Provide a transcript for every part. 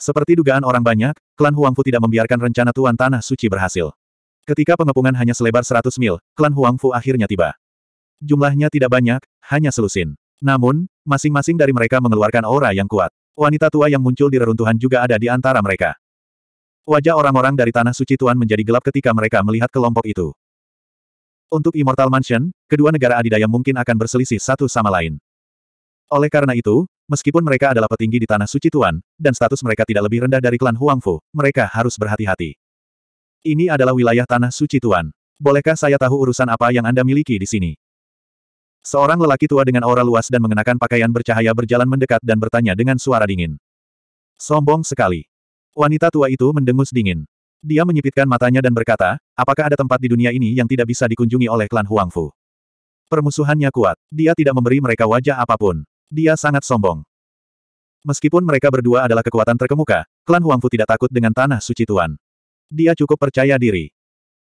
Seperti dugaan orang banyak, klan Huangfu tidak membiarkan rencana Tuan Tanah Suci berhasil. Ketika pengepungan hanya selebar 100 mil, klan Huangfu akhirnya tiba. Jumlahnya tidak banyak, hanya selusin. Namun, masing-masing dari mereka mengeluarkan aura yang kuat. Wanita tua yang muncul di reruntuhan juga ada di antara mereka. Wajah orang-orang dari Tanah Suci Tuan menjadi gelap ketika mereka melihat kelompok itu. Untuk Immortal Mansion, kedua negara adidaya mungkin akan berselisih satu sama lain. Oleh karena itu, Meskipun mereka adalah petinggi di Tanah Suci Tuan, dan status mereka tidak lebih rendah dari klan Huangfu, mereka harus berhati-hati. Ini adalah wilayah Tanah Suci Tuan. Bolehkah saya tahu urusan apa yang Anda miliki di sini? Seorang lelaki tua dengan aura luas dan mengenakan pakaian bercahaya berjalan mendekat dan bertanya dengan suara dingin. Sombong sekali. Wanita tua itu mendengus dingin. Dia menyipitkan matanya dan berkata, apakah ada tempat di dunia ini yang tidak bisa dikunjungi oleh klan Huangfu? Permusuhannya kuat. Dia tidak memberi mereka wajah apapun. Dia sangat sombong. Meskipun mereka berdua adalah kekuatan terkemuka, klan Huangfu tidak takut dengan tanah suci Tuan. Dia cukup percaya diri.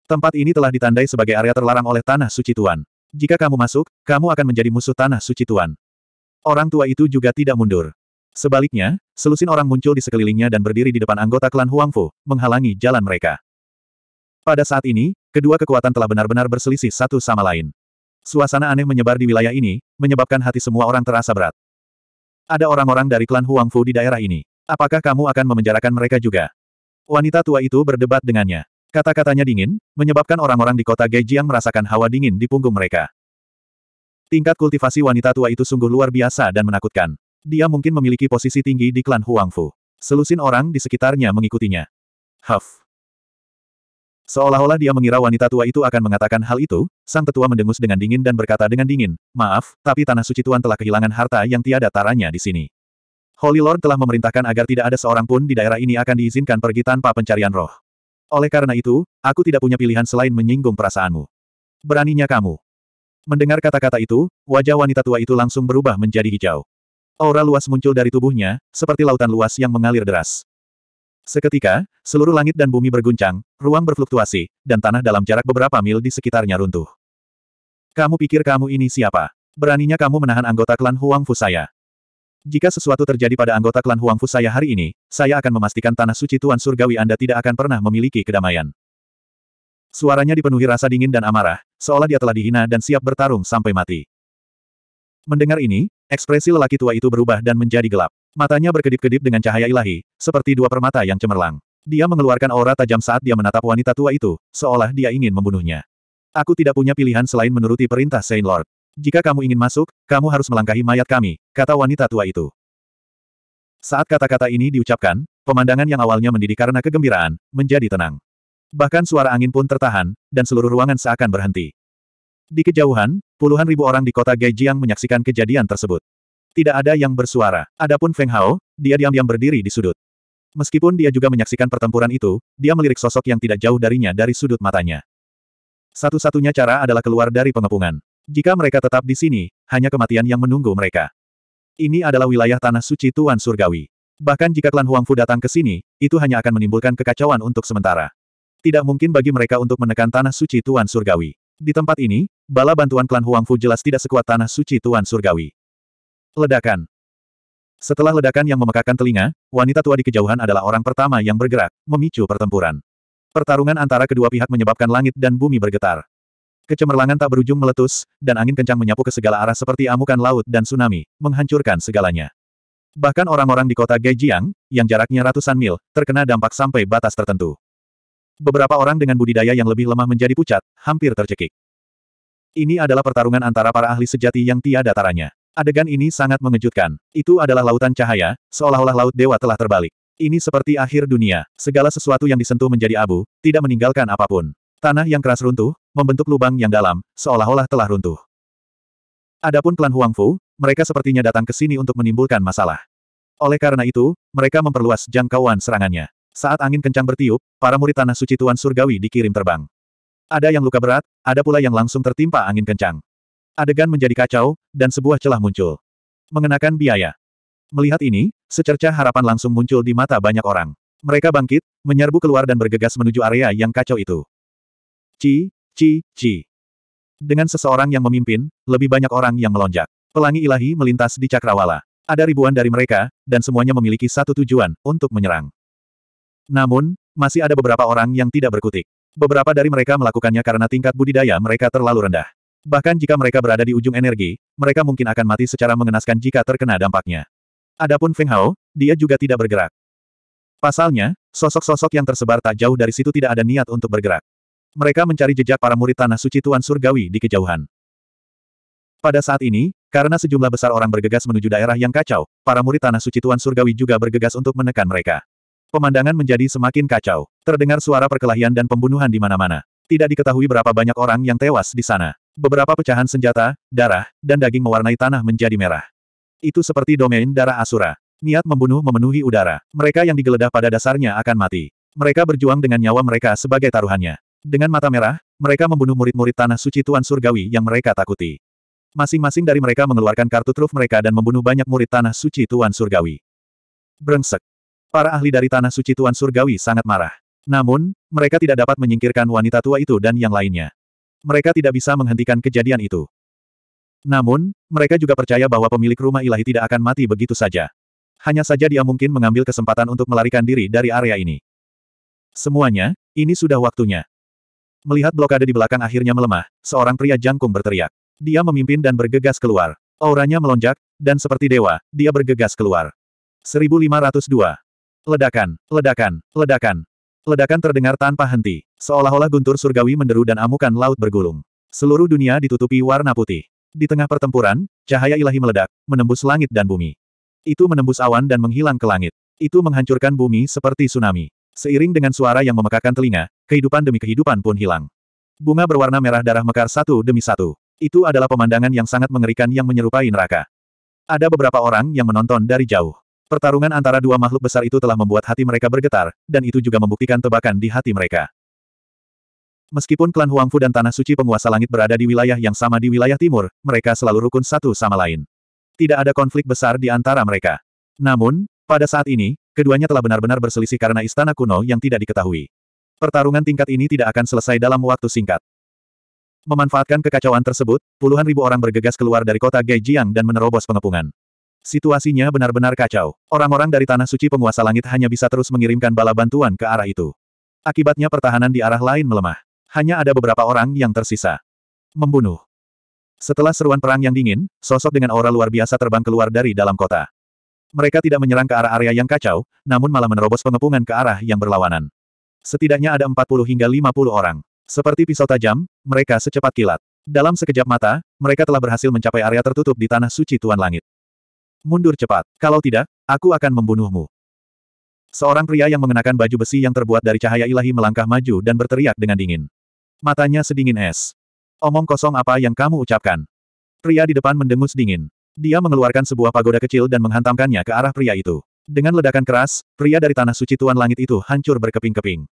Tempat ini telah ditandai sebagai area terlarang oleh tanah suci Tuan. Jika kamu masuk, kamu akan menjadi musuh tanah suci Tuan. Orang tua itu juga tidak mundur. Sebaliknya, selusin orang muncul di sekelilingnya dan berdiri di depan anggota klan Huangfu, menghalangi jalan mereka. Pada saat ini, kedua kekuatan telah benar-benar berselisih satu sama lain. Suasana aneh menyebar di wilayah ini, menyebabkan hati semua orang terasa berat. Ada orang-orang dari klan Huangfu di daerah ini. Apakah kamu akan memenjarakan mereka juga? Wanita tua itu berdebat dengannya. Kata-katanya dingin, menyebabkan orang-orang di kota Gejiang merasakan hawa dingin di punggung mereka. Tingkat kultivasi wanita tua itu sungguh luar biasa dan menakutkan. Dia mungkin memiliki posisi tinggi di klan Huangfu. Selusin orang di sekitarnya mengikutinya. Huff. Seolah-olah dia mengira wanita tua itu akan mengatakan hal itu, sang tetua mendengus dengan dingin dan berkata dengan dingin, Maaf, tapi Tanah Suci Tuan telah kehilangan harta yang tiada taranya di sini. Holy Lord telah memerintahkan agar tidak ada seorang pun di daerah ini akan diizinkan pergi tanpa pencarian roh. Oleh karena itu, aku tidak punya pilihan selain menyinggung perasaanmu. Beraninya kamu. Mendengar kata-kata itu, wajah wanita tua itu langsung berubah menjadi hijau. Aura luas muncul dari tubuhnya, seperti lautan luas yang mengalir deras. Seketika, seluruh langit dan bumi berguncang, ruang berfluktuasi, dan tanah dalam jarak beberapa mil di sekitarnya runtuh. Kamu pikir kamu ini siapa? Beraninya kamu menahan anggota klan Huang Fu saya. Jika sesuatu terjadi pada anggota klan Huang Fu saya hari ini, saya akan memastikan tanah suci Tuan Surgawi Anda tidak akan pernah memiliki kedamaian. Suaranya dipenuhi rasa dingin dan amarah, seolah dia telah dihina dan siap bertarung sampai mati. Mendengar ini, ekspresi lelaki tua itu berubah dan menjadi gelap. Matanya berkedip-kedip dengan cahaya ilahi, seperti dua permata yang cemerlang. Dia mengeluarkan aura tajam saat dia menatap wanita tua itu, seolah dia ingin membunuhnya. Aku tidak punya pilihan selain menuruti perintah Saint Lord. Jika kamu ingin masuk, kamu harus melangkahi mayat kami, kata wanita tua itu. Saat kata-kata ini diucapkan, pemandangan yang awalnya mendidih karena kegembiraan, menjadi tenang. Bahkan suara angin pun tertahan, dan seluruh ruangan seakan berhenti. Di kejauhan, puluhan ribu orang di kota Gejiang menyaksikan kejadian tersebut. Tidak ada yang bersuara. Adapun Feng Hao, dia diam-diam berdiri di sudut. Meskipun dia juga menyaksikan pertempuran itu, dia melirik sosok yang tidak jauh darinya dari sudut matanya. Satu-satunya cara adalah keluar dari pengepungan. Jika mereka tetap di sini, hanya kematian yang menunggu mereka. Ini adalah wilayah tanah suci Tuan Surgawi. Bahkan jika klan Huangfu datang ke sini, itu hanya akan menimbulkan kekacauan untuk sementara. Tidak mungkin bagi mereka untuk menekan tanah suci Tuan Surgawi. Di tempat ini, bala bantuan klan Huangfu jelas tidak sekuat tanah suci Tuan Surgawi. Ledakan. Setelah ledakan yang memekakan telinga, wanita tua di kejauhan adalah orang pertama yang bergerak, memicu pertempuran. Pertarungan antara kedua pihak menyebabkan langit dan bumi bergetar. Kecemerlangan tak berujung meletus, dan angin kencang menyapu ke segala arah seperti amukan laut dan tsunami, menghancurkan segalanya. Bahkan orang-orang di kota Gejiang, yang jaraknya ratusan mil, terkena dampak sampai batas tertentu. Beberapa orang dengan budidaya yang lebih lemah menjadi pucat, hampir tercekik. Ini adalah pertarungan antara para ahli sejati yang tiada taranya. Adegan ini sangat mengejutkan. Itu adalah lautan cahaya, seolah-olah laut dewa telah terbalik. Ini seperti akhir dunia, segala sesuatu yang disentuh menjadi abu, tidak meninggalkan apapun. Tanah yang keras runtuh, membentuk lubang yang dalam, seolah-olah telah runtuh. Adapun klan Huangfu, mereka sepertinya datang ke sini untuk menimbulkan masalah. Oleh karena itu, mereka memperluas jangkauan serangannya. Saat angin kencang bertiup, para murid tanah suci Tuan Surgawi dikirim terbang. Ada yang luka berat, ada pula yang langsung tertimpa angin kencang. Adegan menjadi kacau, dan sebuah celah muncul. Mengenakan biaya. Melihat ini, secerca harapan langsung muncul di mata banyak orang. Mereka bangkit, menyerbu keluar dan bergegas menuju area yang kacau itu. Ci, ci, ci. Dengan seseorang yang memimpin, lebih banyak orang yang melonjak. Pelangi ilahi melintas di cakrawala. Ada ribuan dari mereka, dan semuanya memiliki satu tujuan, untuk menyerang. Namun, masih ada beberapa orang yang tidak berkutik. Beberapa dari mereka melakukannya karena tingkat budidaya mereka terlalu rendah. Bahkan jika mereka berada di ujung energi, mereka mungkin akan mati secara mengenaskan jika terkena dampaknya. Adapun Feng Hao, dia juga tidak bergerak. Pasalnya, sosok-sosok yang tersebar tak jauh dari situ tidak ada niat untuk bergerak. Mereka mencari jejak para murid Tanah Suci Tuan Surgawi di kejauhan. Pada saat ini, karena sejumlah besar orang bergegas menuju daerah yang kacau, para murid Tanah Suci Tuan Surgawi juga bergegas untuk menekan mereka. Pemandangan menjadi semakin kacau. Terdengar suara perkelahian dan pembunuhan di mana-mana. Tidak diketahui berapa banyak orang yang tewas di sana. Beberapa pecahan senjata, darah, dan daging mewarnai tanah menjadi merah. Itu seperti domain darah Asura. Niat membunuh memenuhi udara. Mereka yang digeledah pada dasarnya akan mati. Mereka berjuang dengan nyawa mereka sebagai taruhannya. Dengan mata merah, mereka membunuh murid-murid tanah suci Tuan Surgawi yang mereka takuti. Masing-masing dari mereka mengeluarkan kartu truf mereka dan membunuh banyak murid tanah suci Tuan Surgawi. Brengsek. Para ahli dari tanah suci Tuan Surgawi sangat marah. Namun, mereka tidak dapat menyingkirkan wanita tua itu dan yang lainnya. Mereka tidak bisa menghentikan kejadian itu. Namun, mereka juga percaya bahwa pemilik rumah ilahi tidak akan mati begitu saja. Hanya saja dia mungkin mengambil kesempatan untuk melarikan diri dari area ini. Semuanya, ini sudah waktunya. Melihat blokade di belakang akhirnya melemah, seorang pria jangkung berteriak. Dia memimpin dan bergegas keluar. Auranya melonjak, dan seperti dewa, dia bergegas keluar. 1502. Ledakan, ledakan, ledakan. Ledakan terdengar tanpa henti, seolah-olah guntur surgawi menderu dan amukan laut bergulung. Seluruh dunia ditutupi warna putih. Di tengah pertempuran, cahaya ilahi meledak, menembus langit dan bumi. Itu menembus awan dan menghilang ke langit. Itu menghancurkan bumi seperti tsunami. Seiring dengan suara yang memekakan telinga, kehidupan demi kehidupan pun hilang. Bunga berwarna merah darah mekar satu demi satu. Itu adalah pemandangan yang sangat mengerikan yang menyerupai neraka. Ada beberapa orang yang menonton dari jauh. Pertarungan antara dua makhluk besar itu telah membuat hati mereka bergetar, dan itu juga membuktikan tebakan di hati mereka. Meskipun klan Huangfu dan Tanah Suci Penguasa Langit berada di wilayah yang sama di wilayah timur, mereka selalu rukun satu sama lain. Tidak ada konflik besar di antara mereka. Namun, pada saat ini, keduanya telah benar-benar berselisih karena istana kuno yang tidak diketahui. Pertarungan tingkat ini tidak akan selesai dalam waktu singkat. Memanfaatkan kekacauan tersebut, puluhan ribu orang bergegas keluar dari kota Gejiang dan menerobos pengepungan. Situasinya benar-benar kacau. Orang-orang dari Tanah Suci Penguasa Langit hanya bisa terus mengirimkan bala bantuan ke arah itu. Akibatnya pertahanan di arah lain melemah. Hanya ada beberapa orang yang tersisa. Membunuh. Setelah seruan perang yang dingin, sosok dengan aura luar biasa terbang keluar dari dalam kota. Mereka tidak menyerang ke arah area yang kacau, namun malah menerobos pengepungan ke arah yang berlawanan. Setidaknya ada 40 hingga 50 orang. Seperti pisau tajam, mereka secepat kilat. Dalam sekejap mata, mereka telah berhasil mencapai area tertutup di Tanah Suci Tuan Langit. Mundur cepat. Kalau tidak, aku akan membunuhmu. Seorang pria yang mengenakan baju besi yang terbuat dari cahaya ilahi melangkah maju dan berteriak dengan dingin. Matanya sedingin es. Omong kosong apa yang kamu ucapkan? Pria di depan mendengus dingin. Dia mengeluarkan sebuah pagoda kecil dan menghantamkannya ke arah pria itu. Dengan ledakan keras, pria dari tanah suci Tuan Langit itu hancur berkeping-keping.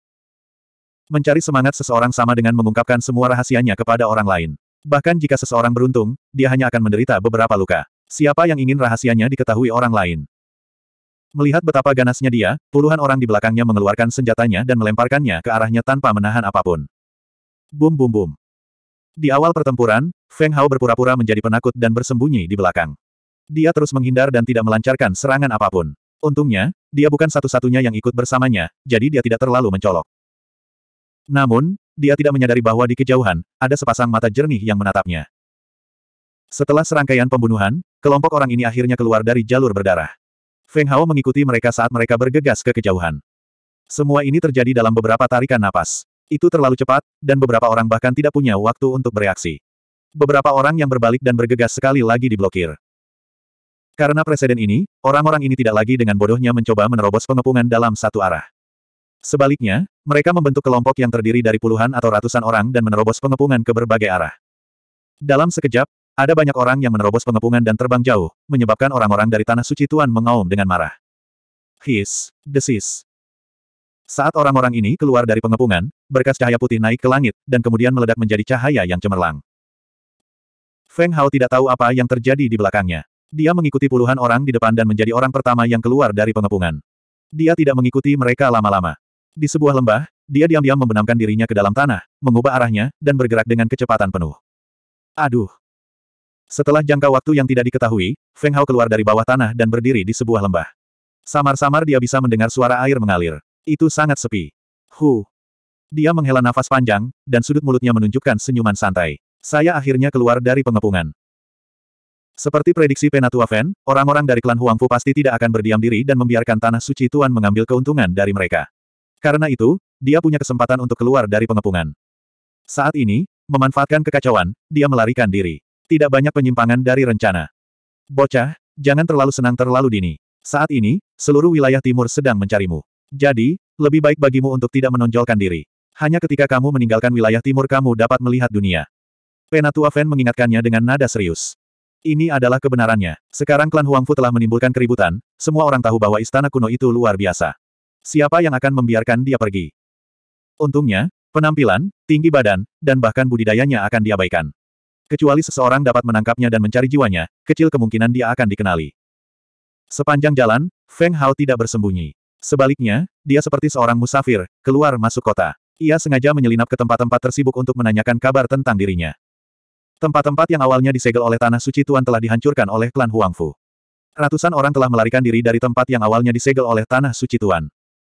Mencari semangat seseorang sama dengan mengungkapkan semua rahasianya kepada orang lain. Bahkan jika seseorang beruntung, dia hanya akan menderita beberapa luka. Siapa yang ingin rahasianya diketahui orang lain? Melihat betapa ganasnya dia, puluhan orang di belakangnya mengeluarkan senjatanya dan melemparkannya ke arahnya tanpa menahan apapun. Bum bum bum. Di awal pertempuran, Feng Hao berpura-pura menjadi penakut dan bersembunyi di belakang. Dia terus menghindar dan tidak melancarkan serangan apapun. Untungnya, dia bukan satu-satunya yang ikut bersamanya, jadi dia tidak terlalu mencolok. Namun, dia tidak menyadari bahwa di kejauhan, ada sepasang mata jernih yang menatapnya. Setelah serangkaian pembunuhan, Kelompok orang ini akhirnya keluar dari jalur berdarah. Feng Hao mengikuti mereka saat mereka bergegas ke kejauhan. Semua ini terjadi dalam beberapa tarikan napas. Itu terlalu cepat, dan beberapa orang bahkan tidak punya waktu untuk bereaksi. Beberapa orang yang berbalik dan bergegas sekali lagi diblokir. Karena presiden ini, orang-orang ini tidak lagi dengan bodohnya mencoba menerobos pengepungan dalam satu arah. Sebaliknya, mereka membentuk kelompok yang terdiri dari puluhan atau ratusan orang dan menerobos pengepungan ke berbagai arah. Dalam sekejap, ada banyak orang yang menerobos pengepungan dan terbang jauh, menyebabkan orang-orang dari Tanah Suci Tuan mengaum dengan marah. His, desis. Saat orang-orang ini keluar dari pengepungan, berkas cahaya putih naik ke langit, dan kemudian meledak menjadi cahaya yang cemerlang. Feng Hao tidak tahu apa yang terjadi di belakangnya. Dia mengikuti puluhan orang di depan dan menjadi orang pertama yang keluar dari pengepungan. Dia tidak mengikuti mereka lama-lama. Di sebuah lembah, dia diam-diam membenamkan dirinya ke dalam tanah, mengubah arahnya, dan bergerak dengan kecepatan penuh. Aduh, setelah jangka waktu yang tidak diketahui, Feng Hao keluar dari bawah tanah dan berdiri di sebuah lembah. Samar-samar dia bisa mendengar suara air mengalir. Itu sangat sepi. Hu. Dia menghela nafas panjang, dan sudut mulutnya menunjukkan senyuman santai. Saya akhirnya keluar dari pengepungan. Seperti prediksi Penatua Fen, orang-orang dari klan Huangfu pasti tidak akan berdiam diri dan membiarkan tanah suci Tuan mengambil keuntungan dari mereka. Karena itu, dia punya kesempatan untuk keluar dari pengepungan. Saat ini, memanfaatkan kekacauan, dia melarikan diri. Tidak banyak penyimpangan dari rencana. Bocah, jangan terlalu senang terlalu dini. Saat ini, seluruh wilayah timur sedang mencarimu. Jadi, lebih baik bagimu untuk tidak menonjolkan diri. Hanya ketika kamu meninggalkan wilayah timur kamu dapat melihat dunia. Penatua Fen mengingatkannya dengan nada serius. Ini adalah kebenarannya. Sekarang klan Huangfu telah menimbulkan keributan, semua orang tahu bahwa istana kuno itu luar biasa. Siapa yang akan membiarkan dia pergi? Untungnya, penampilan, tinggi badan, dan bahkan budidayanya akan diabaikan. Kecuali seseorang dapat menangkapnya dan mencari jiwanya, kecil kemungkinan dia akan dikenali. Sepanjang jalan, Feng Hao tidak bersembunyi. Sebaliknya, dia seperti seorang musafir, keluar masuk kota. Ia sengaja menyelinap ke tempat-tempat tersibuk untuk menanyakan kabar tentang dirinya. Tempat-tempat yang awalnya disegel oleh Tanah Suci Tuan telah dihancurkan oleh klan Huangfu. Ratusan orang telah melarikan diri dari tempat yang awalnya disegel oleh Tanah Suci Tuan.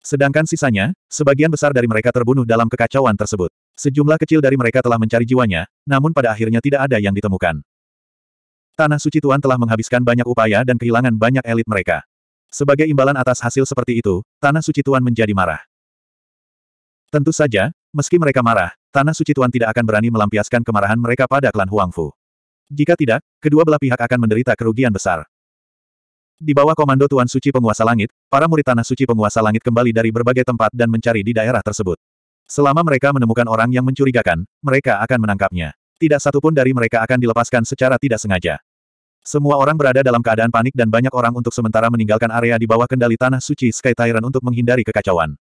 Sedangkan sisanya, sebagian besar dari mereka terbunuh dalam kekacauan tersebut. Sejumlah kecil dari mereka telah mencari jiwanya, namun pada akhirnya tidak ada yang ditemukan. Tanah suci Tuan telah menghabiskan banyak upaya dan kehilangan banyak elit mereka. Sebagai imbalan atas hasil seperti itu, Tanah Suci Tuan menjadi marah. Tentu saja, meski mereka marah, Tanah Suci Tuan tidak akan berani melampiaskan kemarahan mereka pada klan Huangfu. Jika tidak, kedua belah pihak akan menderita kerugian besar. Di bawah komando Tuan Suci Penguasa Langit, para murid Tanah Suci Penguasa Langit kembali dari berbagai tempat dan mencari di daerah tersebut. Selama mereka menemukan orang yang mencurigakan, mereka akan menangkapnya. Tidak satupun dari mereka akan dilepaskan secara tidak sengaja. Semua orang berada dalam keadaan panik dan banyak orang untuk sementara meninggalkan area di bawah kendali Tanah Suci Sky Tyrant untuk menghindari kekacauan.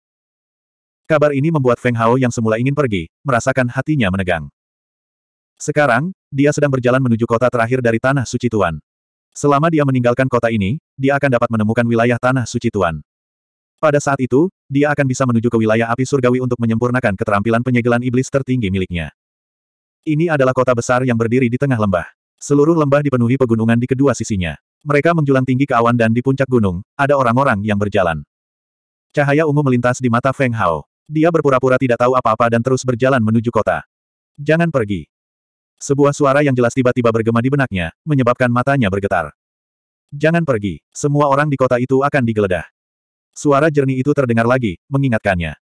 Kabar ini membuat Feng Hao yang semula ingin pergi, merasakan hatinya menegang. Sekarang, dia sedang berjalan menuju kota terakhir dari Tanah Suci Tuan. Selama dia meninggalkan kota ini, dia akan dapat menemukan wilayah tanah suci Tuan. Pada saat itu, dia akan bisa menuju ke wilayah api surgawi untuk menyempurnakan keterampilan penyegelan iblis tertinggi miliknya. Ini adalah kota besar yang berdiri di tengah lembah. Seluruh lembah dipenuhi pegunungan di kedua sisinya. Mereka menjulang tinggi ke awan dan di puncak gunung, ada orang-orang yang berjalan. Cahaya ungu melintas di mata Feng Hao. Dia berpura-pura tidak tahu apa-apa dan terus berjalan menuju kota. Jangan pergi. Sebuah suara yang jelas tiba-tiba bergema di benaknya, menyebabkan matanya bergetar. Jangan pergi, semua orang di kota itu akan digeledah. Suara jernih itu terdengar lagi, mengingatkannya.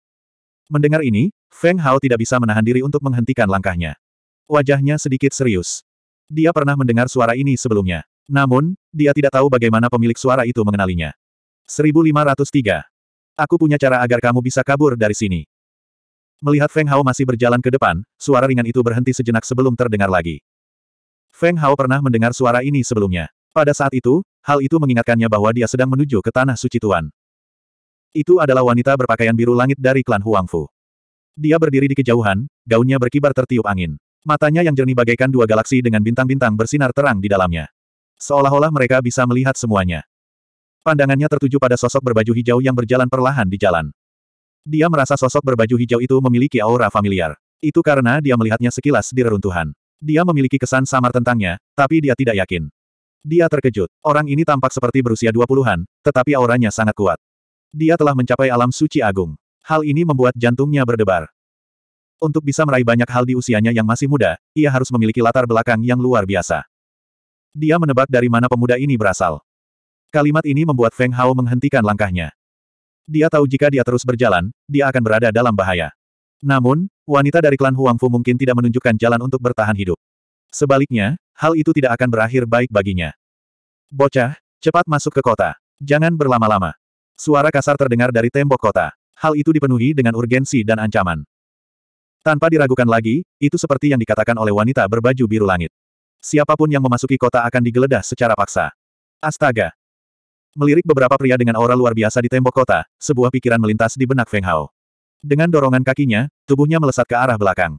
Mendengar ini, Feng Hao tidak bisa menahan diri untuk menghentikan langkahnya. Wajahnya sedikit serius. Dia pernah mendengar suara ini sebelumnya. Namun, dia tidak tahu bagaimana pemilik suara itu mengenalinya. 1503. Aku punya cara agar kamu bisa kabur dari sini. Melihat Feng Hao masih berjalan ke depan, suara ringan itu berhenti sejenak sebelum terdengar lagi. Feng Hao pernah mendengar suara ini sebelumnya. Pada saat itu, hal itu mengingatkannya bahwa dia sedang menuju ke Tanah Suci Tuan. Itu adalah wanita berpakaian biru langit dari klan Huangfu. Dia berdiri di kejauhan, gaunnya berkibar tertiup angin. Matanya yang jernih bagaikan dua galaksi dengan bintang-bintang bersinar terang di dalamnya. Seolah-olah mereka bisa melihat semuanya. Pandangannya tertuju pada sosok berbaju hijau yang berjalan perlahan di jalan. Dia merasa sosok berbaju hijau itu memiliki aura familiar. Itu karena dia melihatnya sekilas di reruntuhan. Dia memiliki kesan samar tentangnya, tapi dia tidak yakin. Dia terkejut. Orang ini tampak seperti berusia 20-an, tetapi auranya sangat kuat. Dia telah mencapai alam suci agung. Hal ini membuat jantungnya berdebar. Untuk bisa meraih banyak hal di usianya yang masih muda, ia harus memiliki latar belakang yang luar biasa. Dia menebak dari mana pemuda ini berasal. Kalimat ini membuat Feng Hao menghentikan langkahnya. Dia tahu jika dia terus berjalan, dia akan berada dalam bahaya. Namun, wanita dari klan Huangfu mungkin tidak menunjukkan jalan untuk bertahan hidup. Sebaliknya, hal itu tidak akan berakhir baik baginya. Bocah, cepat masuk ke kota. Jangan berlama-lama. Suara kasar terdengar dari tembok kota. Hal itu dipenuhi dengan urgensi dan ancaman. Tanpa diragukan lagi, itu seperti yang dikatakan oleh wanita berbaju biru langit. Siapapun yang memasuki kota akan digeledah secara paksa. Astaga, Melirik beberapa pria dengan aura luar biasa di tembok kota, sebuah pikiran melintas di benak Feng Hao. Dengan dorongan kakinya, tubuhnya melesat ke arah belakang.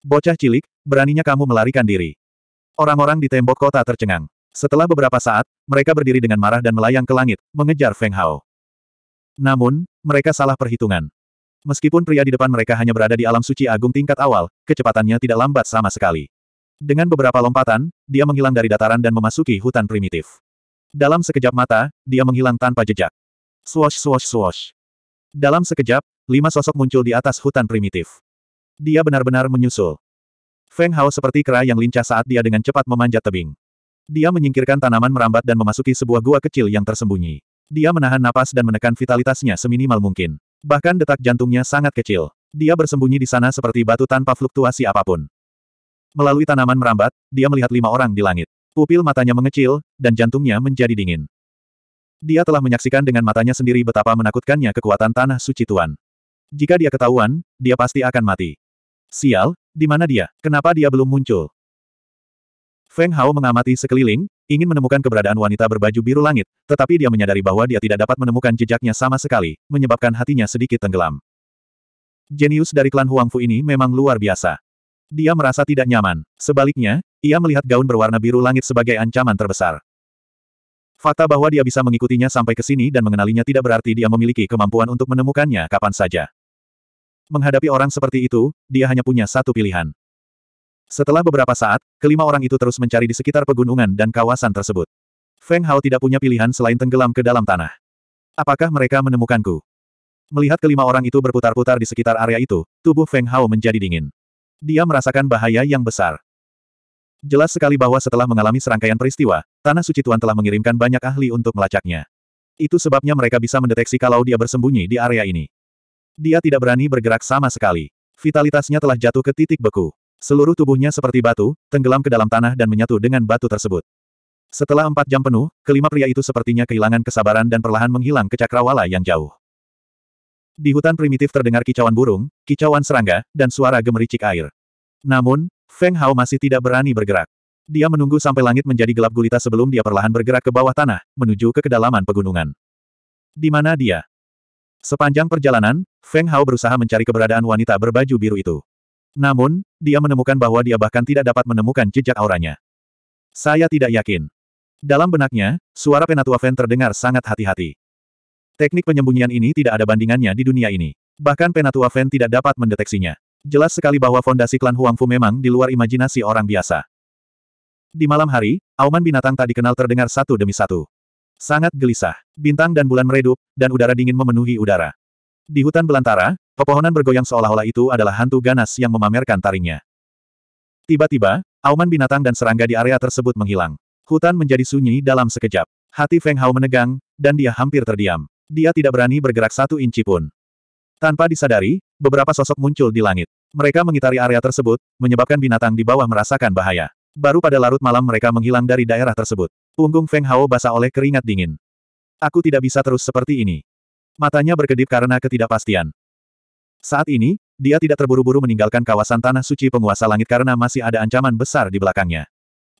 Bocah cilik, beraninya kamu melarikan diri. Orang-orang di tembok kota tercengang. Setelah beberapa saat, mereka berdiri dengan marah dan melayang ke langit, mengejar Feng Hao. Namun, mereka salah perhitungan. Meskipun pria di depan mereka hanya berada di alam suci agung tingkat awal, kecepatannya tidak lambat sama sekali. Dengan beberapa lompatan, dia menghilang dari dataran dan memasuki hutan primitif. Dalam sekejap mata, dia menghilang tanpa jejak. Swash swash swash. Dalam sekejap, lima sosok muncul di atas hutan primitif. Dia benar-benar menyusul. Feng Hao seperti kera yang lincah saat dia dengan cepat memanjat tebing. Dia menyingkirkan tanaman merambat dan memasuki sebuah gua kecil yang tersembunyi. Dia menahan napas dan menekan vitalitasnya seminimal mungkin. Bahkan detak jantungnya sangat kecil. Dia bersembunyi di sana seperti batu tanpa fluktuasi apapun. Melalui tanaman merambat, dia melihat lima orang di langit. Pupil matanya mengecil, dan jantungnya menjadi dingin. Dia telah menyaksikan dengan matanya sendiri betapa menakutkannya kekuatan tanah suci Tuan. Jika dia ketahuan, dia pasti akan mati. Sial, di mana dia? Kenapa dia belum muncul? Feng Hao mengamati sekeliling, ingin menemukan keberadaan wanita berbaju biru langit, tetapi dia menyadari bahwa dia tidak dapat menemukan jejaknya sama sekali, menyebabkan hatinya sedikit tenggelam. Jenius dari klan Huangfu ini memang luar biasa. Dia merasa tidak nyaman. Sebaliknya, ia melihat gaun berwarna biru langit sebagai ancaman terbesar. Fakta bahwa dia bisa mengikutinya sampai ke sini dan mengenalinya tidak berarti dia memiliki kemampuan untuk menemukannya kapan saja. Menghadapi orang seperti itu, dia hanya punya satu pilihan. Setelah beberapa saat, kelima orang itu terus mencari di sekitar pegunungan dan kawasan tersebut. Feng Hao tidak punya pilihan selain tenggelam ke dalam tanah. Apakah mereka menemukanku? Melihat kelima orang itu berputar-putar di sekitar area itu, tubuh Feng Hao menjadi dingin. Dia merasakan bahaya yang besar. Jelas sekali bahwa setelah mengalami serangkaian peristiwa, Tanah Suci Tuan telah mengirimkan banyak ahli untuk melacaknya. Itu sebabnya mereka bisa mendeteksi kalau dia bersembunyi di area ini. Dia tidak berani bergerak sama sekali. Vitalitasnya telah jatuh ke titik beku. Seluruh tubuhnya seperti batu, tenggelam ke dalam tanah dan menyatu dengan batu tersebut. Setelah empat jam penuh, kelima pria itu sepertinya kehilangan kesabaran dan perlahan menghilang ke cakrawala yang jauh. Di hutan primitif terdengar kicauan burung, kicauan serangga, dan suara gemericik air. Namun, Feng Hao masih tidak berani bergerak. Dia menunggu sampai langit menjadi gelap gulita sebelum dia perlahan bergerak ke bawah tanah, menuju ke kedalaman pegunungan. Di mana dia? Sepanjang perjalanan, Feng Hao berusaha mencari keberadaan wanita berbaju biru itu. Namun, dia menemukan bahwa dia bahkan tidak dapat menemukan jejak auranya. Saya tidak yakin. Dalam benaknya, suara Penatua Feng terdengar sangat hati-hati. Teknik penyembunyian ini tidak ada bandingannya di dunia ini. Bahkan Penatua Feng tidak dapat mendeteksinya. Jelas sekali bahwa fondasi klan Huangfu memang di luar imajinasi orang biasa. Di malam hari, auman binatang tak dikenal terdengar satu demi satu. Sangat gelisah. Bintang dan bulan meredup, dan udara dingin memenuhi udara. Di hutan belantara, pepohonan bergoyang seolah-olah itu adalah hantu ganas yang memamerkan taringnya. Tiba-tiba, auman binatang dan serangga di area tersebut menghilang. Hutan menjadi sunyi dalam sekejap. Hati Feng Hao menegang, dan dia hampir terdiam. Dia tidak berani bergerak satu inci pun. Tanpa disadari, beberapa sosok muncul di langit. Mereka mengitari area tersebut, menyebabkan binatang di bawah merasakan bahaya. Baru pada larut malam mereka menghilang dari daerah tersebut. Punggung Feng Hao basah oleh keringat dingin. Aku tidak bisa terus seperti ini. Matanya berkedip karena ketidakpastian. Saat ini, dia tidak terburu-buru meninggalkan kawasan tanah suci penguasa langit karena masih ada ancaman besar di belakangnya.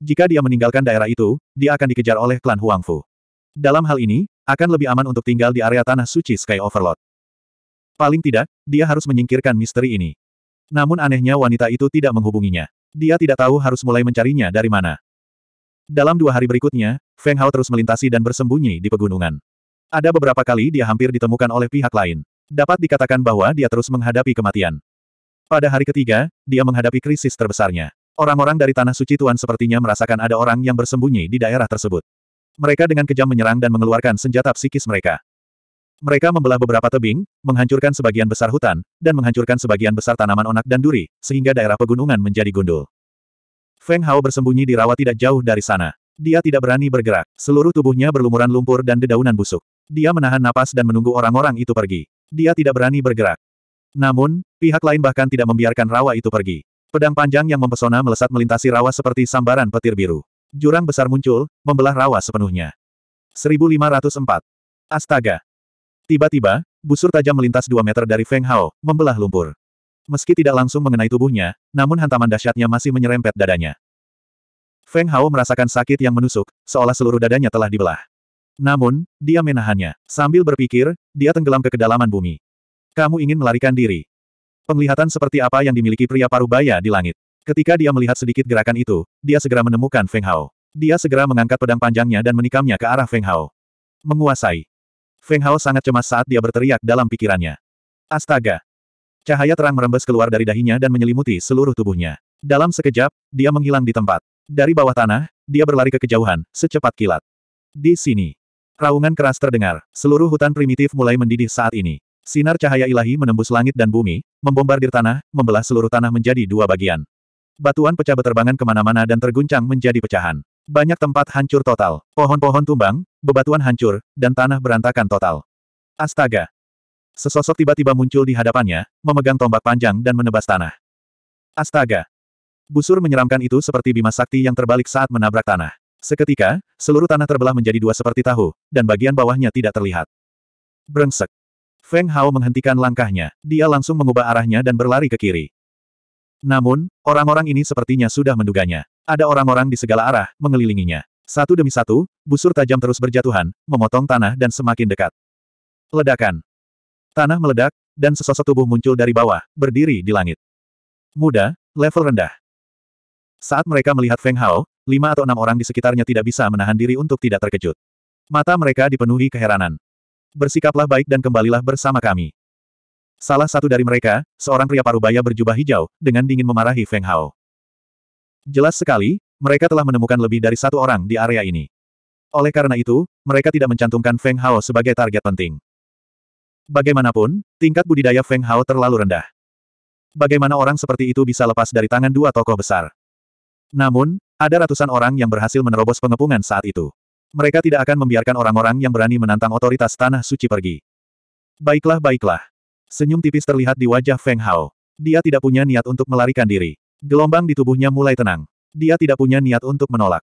Jika dia meninggalkan daerah itu, dia akan dikejar oleh klan Huangfu. Dalam hal ini, akan lebih aman untuk tinggal di area tanah suci Sky Overlord. Paling tidak, dia harus menyingkirkan misteri ini. Namun anehnya wanita itu tidak menghubunginya. Dia tidak tahu harus mulai mencarinya dari mana. Dalam dua hari berikutnya, Feng Hao terus melintasi dan bersembunyi di pegunungan. Ada beberapa kali dia hampir ditemukan oleh pihak lain. Dapat dikatakan bahwa dia terus menghadapi kematian. Pada hari ketiga, dia menghadapi krisis terbesarnya. Orang-orang dari Tanah Suci Tuan sepertinya merasakan ada orang yang bersembunyi di daerah tersebut. Mereka dengan kejam menyerang dan mengeluarkan senjata psikis mereka. Mereka membelah beberapa tebing, menghancurkan sebagian besar hutan, dan menghancurkan sebagian besar tanaman onak dan duri, sehingga daerah pegunungan menjadi gundul. Feng Hao bersembunyi di rawa tidak jauh dari sana. Dia tidak berani bergerak, seluruh tubuhnya berlumuran lumpur dan dedaunan busuk. Dia menahan napas dan menunggu orang-orang itu pergi. Dia tidak berani bergerak. Namun, pihak lain bahkan tidak membiarkan rawa itu pergi. Pedang panjang yang mempesona melesat melintasi rawa seperti sambaran petir biru. Jurang besar muncul, membelah rawa sepenuhnya. 1504. Astaga! Tiba-tiba, busur tajam melintas dua meter dari Feng Hao, membelah lumpur. Meski tidak langsung mengenai tubuhnya, namun hantaman dahsyatnya masih menyerempet dadanya. Feng Hao merasakan sakit yang menusuk, seolah seluruh dadanya telah dibelah. Namun, dia menahannya. Sambil berpikir, dia tenggelam ke kedalaman bumi. Kamu ingin melarikan diri. Penglihatan seperti apa yang dimiliki pria parubaya di langit. Ketika dia melihat sedikit gerakan itu, dia segera menemukan Feng Hao. Dia segera mengangkat pedang panjangnya dan menikamnya ke arah Feng Hao. Menguasai. Feng Hao sangat cemas saat dia berteriak dalam pikirannya. Astaga! Cahaya terang merembes keluar dari dahinya dan menyelimuti seluruh tubuhnya. Dalam sekejap, dia menghilang di tempat. Dari bawah tanah, dia berlari ke kejauhan, secepat kilat. Di sini. Raungan keras terdengar, seluruh hutan primitif mulai mendidih saat ini. Sinar cahaya ilahi menembus langit dan bumi, membombardir tanah, membelah seluruh tanah menjadi dua bagian. Batuan pecah beterbangan kemana-mana dan terguncang menjadi pecahan. Banyak tempat hancur total. Pohon-pohon tumbang, bebatuan hancur, dan tanah berantakan total. Astaga! Sesosok tiba-tiba muncul di hadapannya, memegang tombak panjang dan menebas tanah. Astaga! Busur menyeramkan itu seperti bima sakti yang terbalik saat menabrak tanah. Seketika, seluruh tanah terbelah menjadi dua seperti tahu, dan bagian bawahnya tidak terlihat. Brengsek! Feng Hao menghentikan langkahnya. Dia langsung mengubah arahnya dan berlari ke kiri. Namun, orang-orang ini sepertinya sudah menduganya. Ada orang-orang di segala arah, mengelilinginya. Satu demi satu, busur tajam terus berjatuhan, memotong tanah dan semakin dekat. Ledakan. Tanah meledak, dan sesosok tubuh muncul dari bawah, berdiri di langit. Muda, level rendah. Saat mereka melihat Feng Hao, lima atau enam orang di sekitarnya tidak bisa menahan diri untuk tidak terkejut. Mata mereka dipenuhi keheranan. Bersikaplah baik dan kembalilah bersama kami. Salah satu dari mereka, seorang pria parubaya berjubah hijau, dengan dingin memarahi Feng Hao. Jelas sekali, mereka telah menemukan lebih dari satu orang di area ini. Oleh karena itu, mereka tidak mencantumkan Feng Hao sebagai target penting. Bagaimanapun, tingkat budidaya Feng Hao terlalu rendah. Bagaimana orang seperti itu bisa lepas dari tangan dua tokoh besar? Namun, ada ratusan orang yang berhasil menerobos pengepungan saat itu. Mereka tidak akan membiarkan orang-orang yang berani menantang otoritas Tanah Suci pergi. Baiklah, baiklah. Senyum tipis terlihat di wajah Feng Hao. Dia tidak punya niat untuk melarikan diri. Gelombang di tubuhnya mulai tenang. Dia tidak punya niat untuk menolak.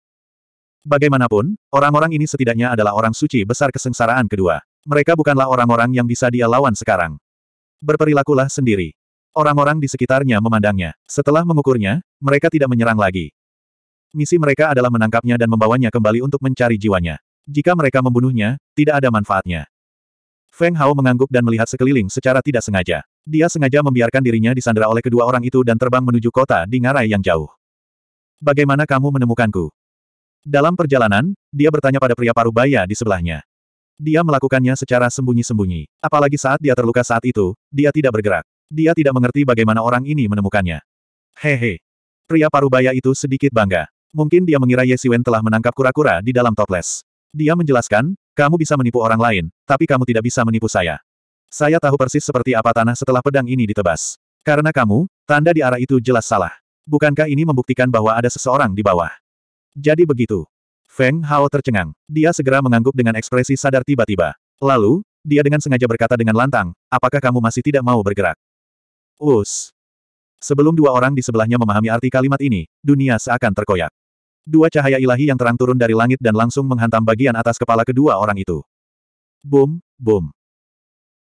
Bagaimanapun, orang-orang ini setidaknya adalah orang suci besar kesengsaraan kedua. Mereka bukanlah orang-orang yang bisa dia lawan sekarang. Berperilakulah sendiri. Orang-orang di sekitarnya memandangnya. Setelah mengukurnya, mereka tidak menyerang lagi. Misi mereka adalah menangkapnya dan membawanya kembali untuk mencari jiwanya. Jika mereka membunuhnya, tidak ada manfaatnya. Feng Hao mengangguk dan melihat sekeliling secara tidak sengaja. Dia sengaja membiarkan dirinya disandera oleh kedua orang itu dan terbang menuju kota di ngarai yang jauh. Bagaimana kamu menemukanku? Dalam perjalanan, dia bertanya pada pria paruh baya di sebelahnya. Dia melakukannya secara sembunyi-sembunyi. Apalagi saat dia terluka saat itu, dia tidak bergerak. Dia tidak mengerti bagaimana orang ini menemukannya. Hehe. Pria paruh baya itu sedikit bangga. Mungkin dia mengira Ye Siwen telah menangkap kura-kura di dalam toples. Dia menjelaskan, kamu bisa menipu orang lain, tapi kamu tidak bisa menipu saya. Saya tahu persis seperti apa tanah setelah pedang ini ditebas. Karena kamu, tanda di arah itu jelas salah. Bukankah ini membuktikan bahwa ada seseorang di bawah? Jadi begitu. Feng Hao tercengang. Dia segera mengangguk dengan ekspresi sadar tiba-tiba. Lalu, dia dengan sengaja berkata dengan lantang, apakah kamu masih tidak mau bergerak? Us. Sebelum dua orang di sebelahnya memahami arti kalimat ini, dunia seakan terkoyak. Dua cahaya ilahi yang terang turun dari langit dan langsung menghantam bagian atas kepala kedua orang itu. Boom, boom.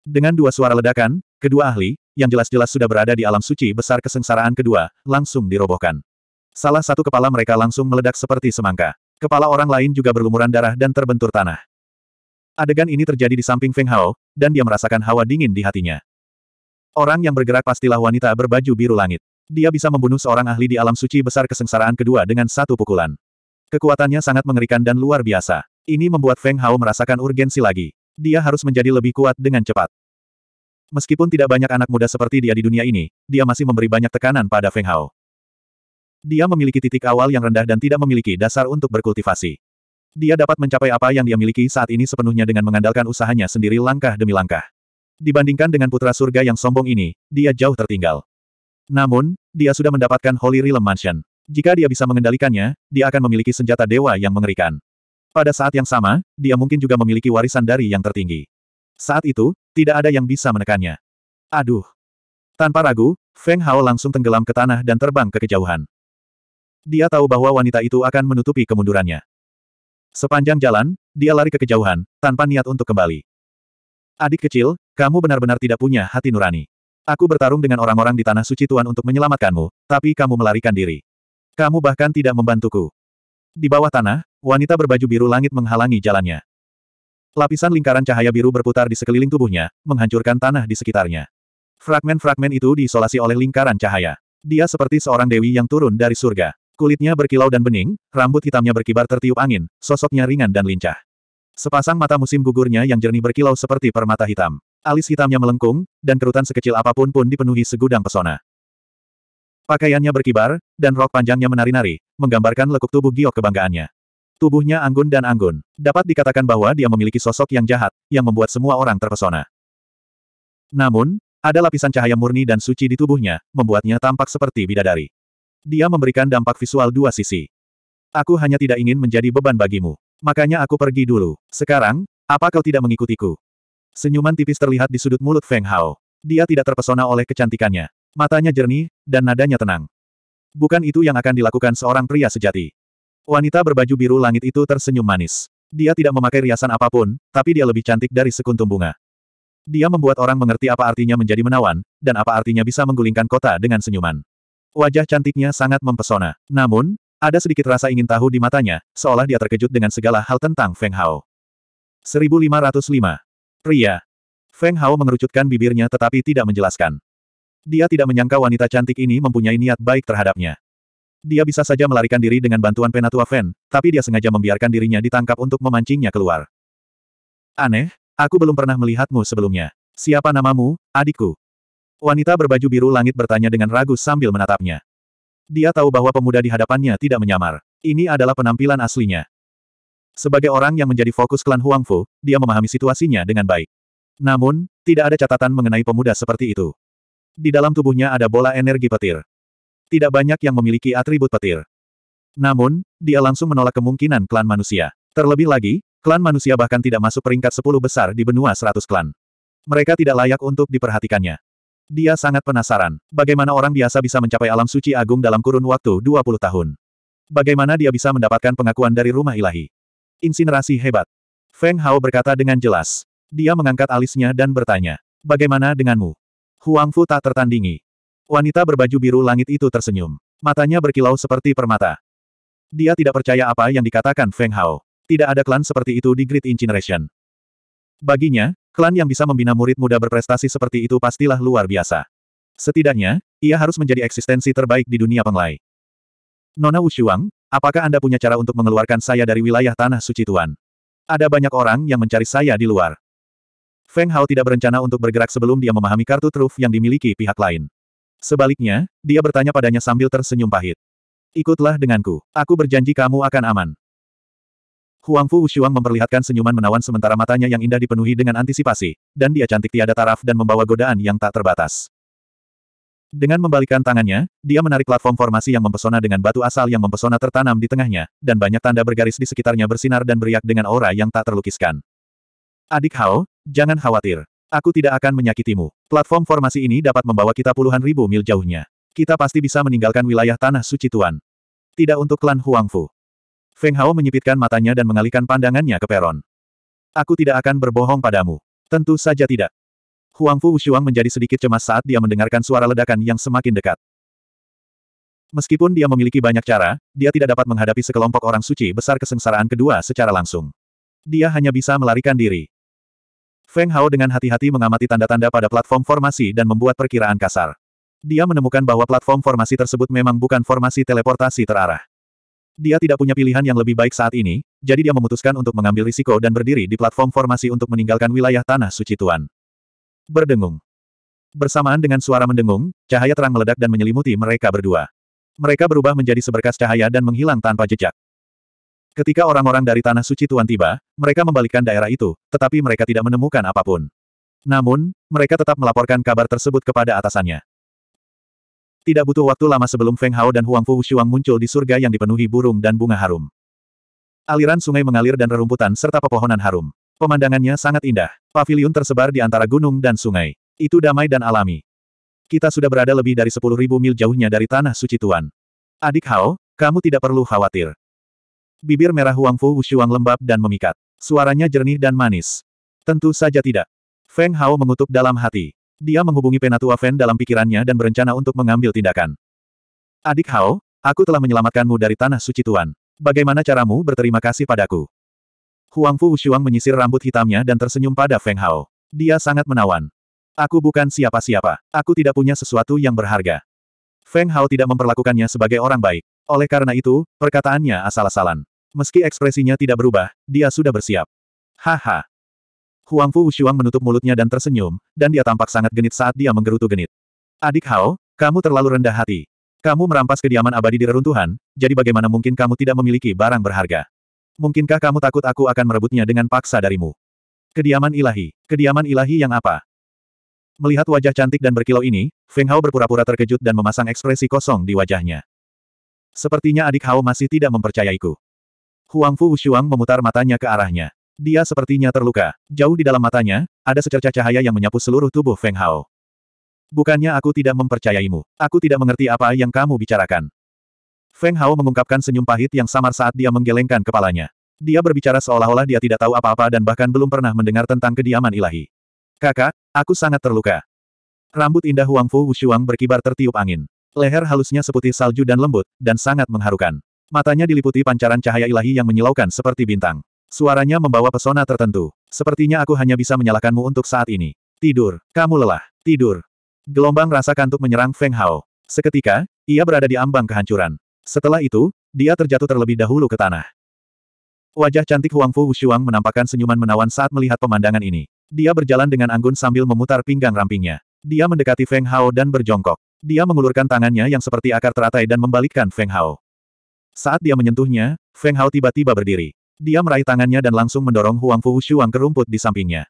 Dengan dua suara ledakan, kedua ahli, yang jelas-jelas sudah berada di alam suci besar kesengsaraan kedua, langsung dirobohkan. Salah satu kepala mereka langsung meledak seperti semangka. Kepala orang lain juga berlumuran darah dan terbentur tanah. Adegan ini terjadi di samping Feng Hao, dan dia merasakan hawa dingin di hatinya. Orang yang bergerak pastilah wanita berbaju biru langit. Dia bisa membunuh seorang ahli di alam suci besar kesengsaraan kedua dengan satu pukulan. Kekuatannya sangat mengerikan dan luar biasa. Ini membuat Feng Hao merasakan urgensi lagi. Dia harus menjadi lebih kuat dengan cepat. Meskipun tidak banyak anak muda seperti dia di dunia ini, dia masih memberi banyak tekanan pada Feng Hao. Dia memiliki titik awal yang rendah dan tidak memiliki dasar untuk berkultivasi. Dia dapat mencapai apa yang dia miliki saat ini sepenuhnya dengan mengandalkan usahanya sendiri langkah demi langkah. Dibandingkan dengan putra surga yang sombong ini, dia jauh tertinggal. Namun, dia sudah mendapatkan Holy Realm Mansion. Jika dia bisa mengendalikannya, dia akan memiliki senjata dewa yang mengerikan. Pada saat yang sama, dia mungkin juga memiliki warisan dari yang tertinggi. Saat itu, tidak ada yang bisa menekannya. Aduh. Tanpa ragu, Feng Hao langsung tenggelam ke tanah dan terbang ke kejauhan. Dia tahu bahwa wanita itu akan menutupi kemundurannya. Sepanjang jalan, dia lari ke kejauhan, tanpa niat untuk kembali. Adik kecil, kamu benar-benar tidak punya hati nurani. Aku bertarung dengan orang-orang di Tanah Suci Tuan untuk menyelamatkanmu, tapi kamu melarikan diri. Kamu bahkan tidak membantuku. Di bawah tanah, wanita berbaju biru langit menghalangi jalannya. Lapisan lingkaran cahaya biru berputar di sekeliling tubuhnya, menghancurkan tanah di sekitarnya. Fragmen-fragmen itu diisolasi oleh lingkaran cahaya. Dia seperti seorang dewi yang turun dari surga. Kulitnya berkilau dan bening, rambut hitamnya berkibar tertiup angin, sosoknya ringan dan lincah. Sepasang mata musim gugurnya yang jernih berkilau seperti permata hitam alis hitamnya melengkung, dan kerutan sekecil apapun pun dipenuhi segudang pesona. Pakaiannya berkibar, dan rok panjangnya menari-nari, menggambarkan lekuk tubuh giok kebanggaannya. Tubuhnya anggun dan anggun. Dapat dikatakan bahwa dia memiliki sosok yang jahat, yang membuat semua orang terpesona. Namun, ada lapisan cahaya murni dan suci di tubuhnya, membuatnya tampak seperti bidadari. Dia memberikan dampak visual dua sisi. Aku hanya tidak ingin menjadi beban bagimu. Makanya aku pergi dulu. Sekarang, apa kau tidak mengikutiku? Senyuman tipis terlihat di sudut mulut Feng Hao. Dia tidak terpesona oleh kecantikannya. Matanya jernih, dan nadanya tenang. Bukan itu yang akan dilakukan seorang pria sejati. Wanita berbaju biru langit itu tersenyum manis. Dia tidak memakai riasan apapun, tapi dia lebih cantik dari sekuntum bunga. Dia membuat orang mengerti apa artinya menjadi menawan, dan apa artinya bisa menggulingkan kota dengan senyuman. Wajah cantiknya sangat mempesona. Namun, ada sedikit rasa ingin tahu di matanya, seolah dia terkejut dengan segala hal tentang Feng Hao. 1505 Pria. Feng Hao mengerucutkan bibirnya tetapi tidak menjelaskan. Dia tidak menyangka wanita cantik ini mempunyai niat baik terhadapnya. Dia bisa saja melarikan diri dengan bantuan penatua Feng, tapi dia sengaja membiarkan dirinya ditangkap untuk memancingnya keluar. Aneh, aku belum pernah melihatmu sebelumnya. Siapa namamu, adikku? Wanita berbaju biru langit bertanya dengan ragu sambil menatapnya. Dia tahu bahwa pemuda di hadapannya tidak menyamar. Ini adalah penampilan aslinya. Sebagai orang yang menjadi fokus klan Huangfu, dia memahami situasinya dengan baik. Namun, tidak ada catatan mengenai pemuda seperti itu. Di dalam tubuhnya ada bola energi petir. Tidak banyak yang memiliki atribut petir. Namun, dia langsung menolak kemungkinan klan manusia. Terlebih lagi, klan manusia bahkan tidak masuk peringkat 10 besar di benua 100 klan. Mereka tidak layak untuk diperhatikannya. Dia sangat penasaran, bagaimana orang biasa bisa mencapai alam suci agung dalam kurun waktu 20 tahun. Bagaimana dia bisa mendapatkan pengakuan dari rumah ilahi. Insinerasi hebat. Feng Hao berkata dengan jelas. Dia mengangkat alisnya dan bertanya. Bagaimana denganmu? Huang Fu tak tertandingi. Wanita berbaju biru langit itu tersenyum. Matanya berkilau seperti permata. Dia tidak percaya apa yang dikatakan Feng Hao. Tidak ada klan seperti itu di Great Incineration. Baginya, klan yang bisa membina murid muda berprestasi seperti itu pastilah luar biasa. Setidaknya, ia harus menjadi eksistensi terbaik di dunia penglai. Nona Wushuang, Apakah Anda punya cara untuk mengeluarkan saya dari wilayah Tanah Suci Tuan? Ada banyak orang yang mencari saya di luar. Feng Hao tidak berencana untuk bergerak sebelum dia memahami kartu truf yang dimiliki pihak lain. Sebaliknya, dia bertanya padanya sambil tersenyum pahit. Ikutlah denganku. Aku berjanji kamu akan aman. Huang Fu Wushuang memperlihatkan senyuman menawan sementara matanya yang indah dipenuhi dengan antisipasi, dan dia cantik tiada taraf dan membawa godaan yang tak terbatas. Dengan membalikkan tangannya, dia menarik platform formasi yang mempesona dengan batu asal yang mempesona tertanam di tengahnya, dan banyak tanda bergaris di sekitarnya bersinar dan beriak dengan aura yang tak terlukiskan. Adik Hao, jangan khawatir. Aku tidak akan menyakitimu. Platform formasi ini dapat membawa kita puluhan ribu mil jauhnya. Kita pasti bisa meninggalkan wilayah Tanah Suci Tuan. Tidak untuk klan Huangfu. Feng Hao menyipitkan matanya dan mengalihkan pandangannya ke peron. Aku tidak akan berbohong padamu. Tentu saja tidak. Huang Fu Wushuang menjadi sedikit cemas saat dia mendengarkan suara ledakan yang semakin dekat. Meskipun dia memiliki banyak cara, dia tidak dapat menghadapi sekelompok orang suci besar kesengsaraan kedua secara langsung. Dia hanya bisa melarikan diri. Feng Hao dengan hati-hati mengamati tanda-tanda pada platform formasi dan membuat perkiraan kasar. Dia menemukan bahwa platform formasi tersebut memang bukan formasi teleportasi terarah. Dia tidak punya pilihan yang lebih baik saat ini, jadi dia memutuskan untuk mengambil risiko dan berdiri di platform formasi untuk meninggalkan wilayah Tanah Suci Tuan. Berdengung. Bersamaan dengan suara mendengung, cahaya terang meledak dan menyelimuti mereka berdua. Mereka berubah menjadi seberkas cahaya dan menghilang tanpa jejak. Ketika orang-orang dari Tanah Suci Tuan tiba, mereka membalikkan daerah itu, tetapi mereka tidak menemukan apapun. Namun, mereka tetap melaporkan kabar tersebut kepada atasannya. Tidak butuh waktu lama sebelum Feng Hao dan Huang Fu Shuang muncul di surga yang dipenuhi burung dan bunga harum. Aliran sungai mengalir dan rerumputan serta pepohonan harum. Pemandangannya sangat indah. Pavilion tersebar di antara gunung dan sungai. Itu damai dan alami. Kita sudah berada lebih dari 10.000 mil jauhnya dari tanah suci Tuan. Adik Hao, kamu tidak perlu khawatir. Bibir merah Huang Fu Wushuang lembab dan memikat. Suaranya jernih dan manis. Tentu saja tidak. Feng Hao mengutuk dalam hati. Dia menghubungi Penatua Fen dalam pikirannya dan berencana untuk mengambil tindakan. Adik Hao, aku telah menyelamatkanmu dari tanah suci Tuan. Bagaimana caramu berterima kasih padaku? Huang Fu Wushuang menyisir rambut hitamnya dan tersenyum pada Feng Hao. Dia sangat menawan. Aku bukan siapa-siapa. Aku tidak punya sesuatu yang berharga. Feng Hao tidak memperlakukannya sebagai orang baik. Oleh karena itu, perkataannya asal-asalan. Meski ekspresinya tidak berubah, dia sudah bersiap. Haha. Huang Fu Wushuang menutup mulutnya dan tersenyum, dan dia tampak sangat genit saat dia menggerutu genit. Adik Hao, kamu terlalu rendah hati. Kamu merampas kediaman abadi di reruntuhan, jadi bagaimana mungkin kamu tidak memiliki barang berharga? Mungkinkah kamu takut aku akan merebutnya dengan paksa darimu? Kediaman ilahi, kediaman ilahi yang apa? Melihat wajah cantik dan berkilau ini, Feng Hao berpura-pura terkejut dan memasang ekspresi kosong di wajahnya. Sepertinya adik Hao masih tidak mempercayaiku. Huang Fu Wushuang memutar matanya ke arahnya. Dia sepertinya terluka. Jauh di dalam matanya, ada secerca cahaya yang menyapu seluruh tubuh Feng Hao. Bukannya aku tidak mempercayaimu. Aku tidak mengerti apa yang kamu bicarakan. Feng Hao mengungkapkan senyum pahit yang samar saat dia menggelengkan kepalanya. Dia berbicara seolah-olah dia tidak tahu apa-apa dan bahkan belum pernah mendengar tentang kediaman ilahi. Kakak, aku sangat terluka. Rambut indah Huang Fu Wushuang berkibar tertiup angin. Leher halusnya seputih salju dan lembut, dan sangat mengharukan. Matanya diliputi pancaran cahaya ilahi yang menyilaukan seperti bintang. Suaranya membawa pesona tertentu. Sepertinya aku hanya bisa menyalahkanmu untuk saat ini. Tidur, kamu lelah, tidur. Gelombang rasa kantuk menyerang Feng Hao. Seketika, ia berada di ambang kehancuran. Setelah itu, dia terjatuh terlebih dahulu ke tanah. Wajah cantik Huang Fu Wushuang menampakkan senyuman menawan saat melihat pemandangan ini. Dia berjalan dengan anggun sambil memutar pinggang rampingnya. Dia mendekati Feng Hao dan berjongkok. Dia mengulurkan tangannya yang seperti akar teratai dan membalikkan Feng Hao. Saat dia menyentuhnya, Feng Hao tiba-tiba berdiri. Dia meraih tangannya dan langsung mendorong Huang Fu Wushuang ke rumput di sampingnya.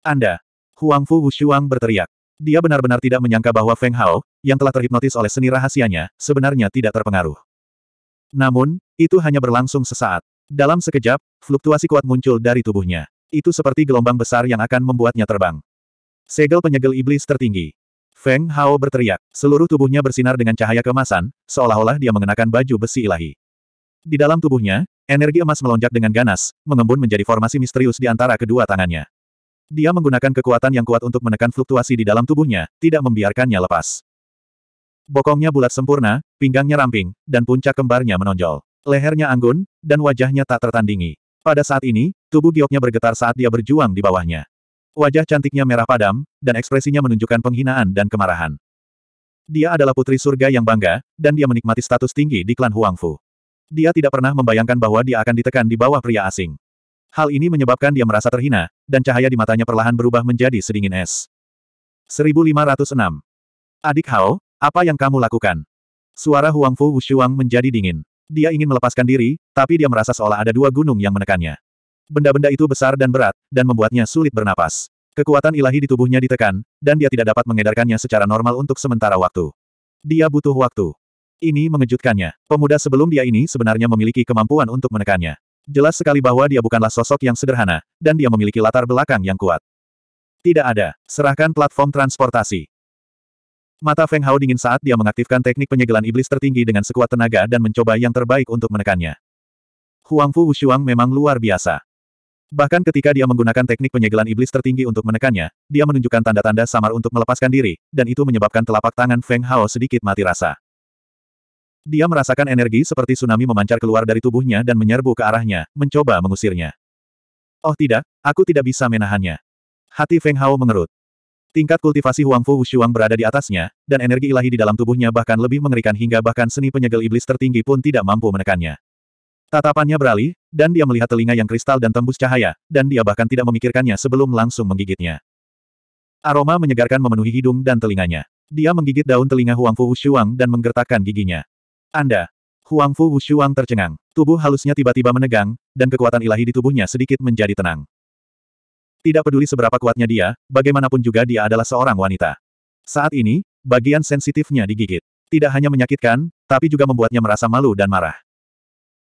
Anda! Huang Fu Wushuang berteriak. Dia benar-benar tidak menyangka bahwa Feng Hao, yang telah terhipnotis oleh seni rahasianya, sebenarnya tidak terpengaruh. Namun, itu hanya berlangsung sesaat. Dalam sekejap, fluktuasi kuat muncul dari tubuhnya. Itu seperti gelombang besar yang akan membuatnya terbang. Segel penyegel iblis tertinggi. Feng Hao berteriak. Seluruh tubuhnya bersinar dengan cahaya kemasan, seolah-olah dia mengenakan baju besi ilahi. Di dalam tubuhnya, energi emas melonjak dengan ganas, mengembun menjadi formasi misterius di antara kedua tangannya. Dia menggunakan kekuatan yang kuat untuk menekan fluktuasi di dalam tubuhnya, tidak membiarkannya lepas. Bokongnya bulat sempurna, pinggangnya ramping, dan puncak kembarnya menonjol. Lehernya anggun, dan wajahnya tak tertandingi. Pada saat ini, tubuh gioknya bergetar saat dia berjuang di bawahnya. Wajah cantiknya merah padam, dan ekspresinya menunjukkan penghinaan dan kemarahan. Dia adalah putri surga yang bangga, dan dia menikmati status tinggi di klan Huangfu. Dia tidak pernah membayangkan bahwa dia akan ditekan di bawah pria asing. Hal ini menyebabkan dia merasa terhina, dan cahaya di matanya perlahan berubah menjadi sedingin es. 1506. Adik Hao, apa yang kamu lakukan? Suara Huang Fu Wushuang menjadi dingin. Dia ingin melepaskan diri, tapi dia merasa seolah ada dua gunung yang menekannya. Benda-benda itu besar dan berat, dan membuatnya sulit bernapas. Kekuatan ilahi di tubuhnya ditekan, dan dia tidak dapat mengedarkannya secara normal untuk sementara waktu. Dia butuh waktu. Ini mengejutkannya. Pemuda sebelum dia ini sebenarnya memiliki kemampuan untuk menekannya. Jelas sekali bahwa dia bukanlah sosok yang sederhana, dan dia memiliki latar belakang yang kuat. Tidak ada, serahkan platform transportasi. Mata Feng Hao dingin saat dia mengaktifkan teknik penyegelan iblis tertinggi dengan sekuat tenaga dan mencoba yang terbaik untuk menekannya. Huang Fu Wushuang memang luar biasa. Bahkan ketika dia menggunakan teknik penyegelan iblis tertinggi untuk menekannya, dia menunjukkan tanda-tanda samar untuk melepaskan diri, dan itu menyebabkan telapak tangan Feng Hao sedikit mati rasa. Dia merasakan energi seperti tsunami memancar keluar dari tubuhnya dan menyerbu ke arahnya, mencoba mengusirnya. Oh tidak, aku tidak bisa menahannya. Hati Feng Hao mengerut. Tingkat kultivasi Huang Fu Wushuang berada di atasnya, dan energi ilahi di dalam tubuhnya bahkan lebih mengerikan hingga bahkan seni penyegel iblis tertinggi pun tidak mampu menekannya. Tatapannya beralih, dan dia melihat telinga yang kristal dan tembus cahaya, dan dia bahkan tidak memikirkannya sebelum langsung menggigitnya. Aroma menyegarkan memenuhi hidung dan telinganya. Dia menggigit daun telinga Huang Fu Wushuang dan menggertakkan giginya. Anda. Huang Fu Wushuang tercengang. Tubuh halusnya tiba-tiba menegang, dan kekuatan ilahi di tubuhnya sedikit menjadi tenang. Tidak peduli seberapa kuatnya dia, bagaimanapun juga dia adalah seorang wanita. Saat ini, bagian sensitifnya digigit. Tidak hanya menyakitkan, tapi juga membuatnya merasa malu dan marah.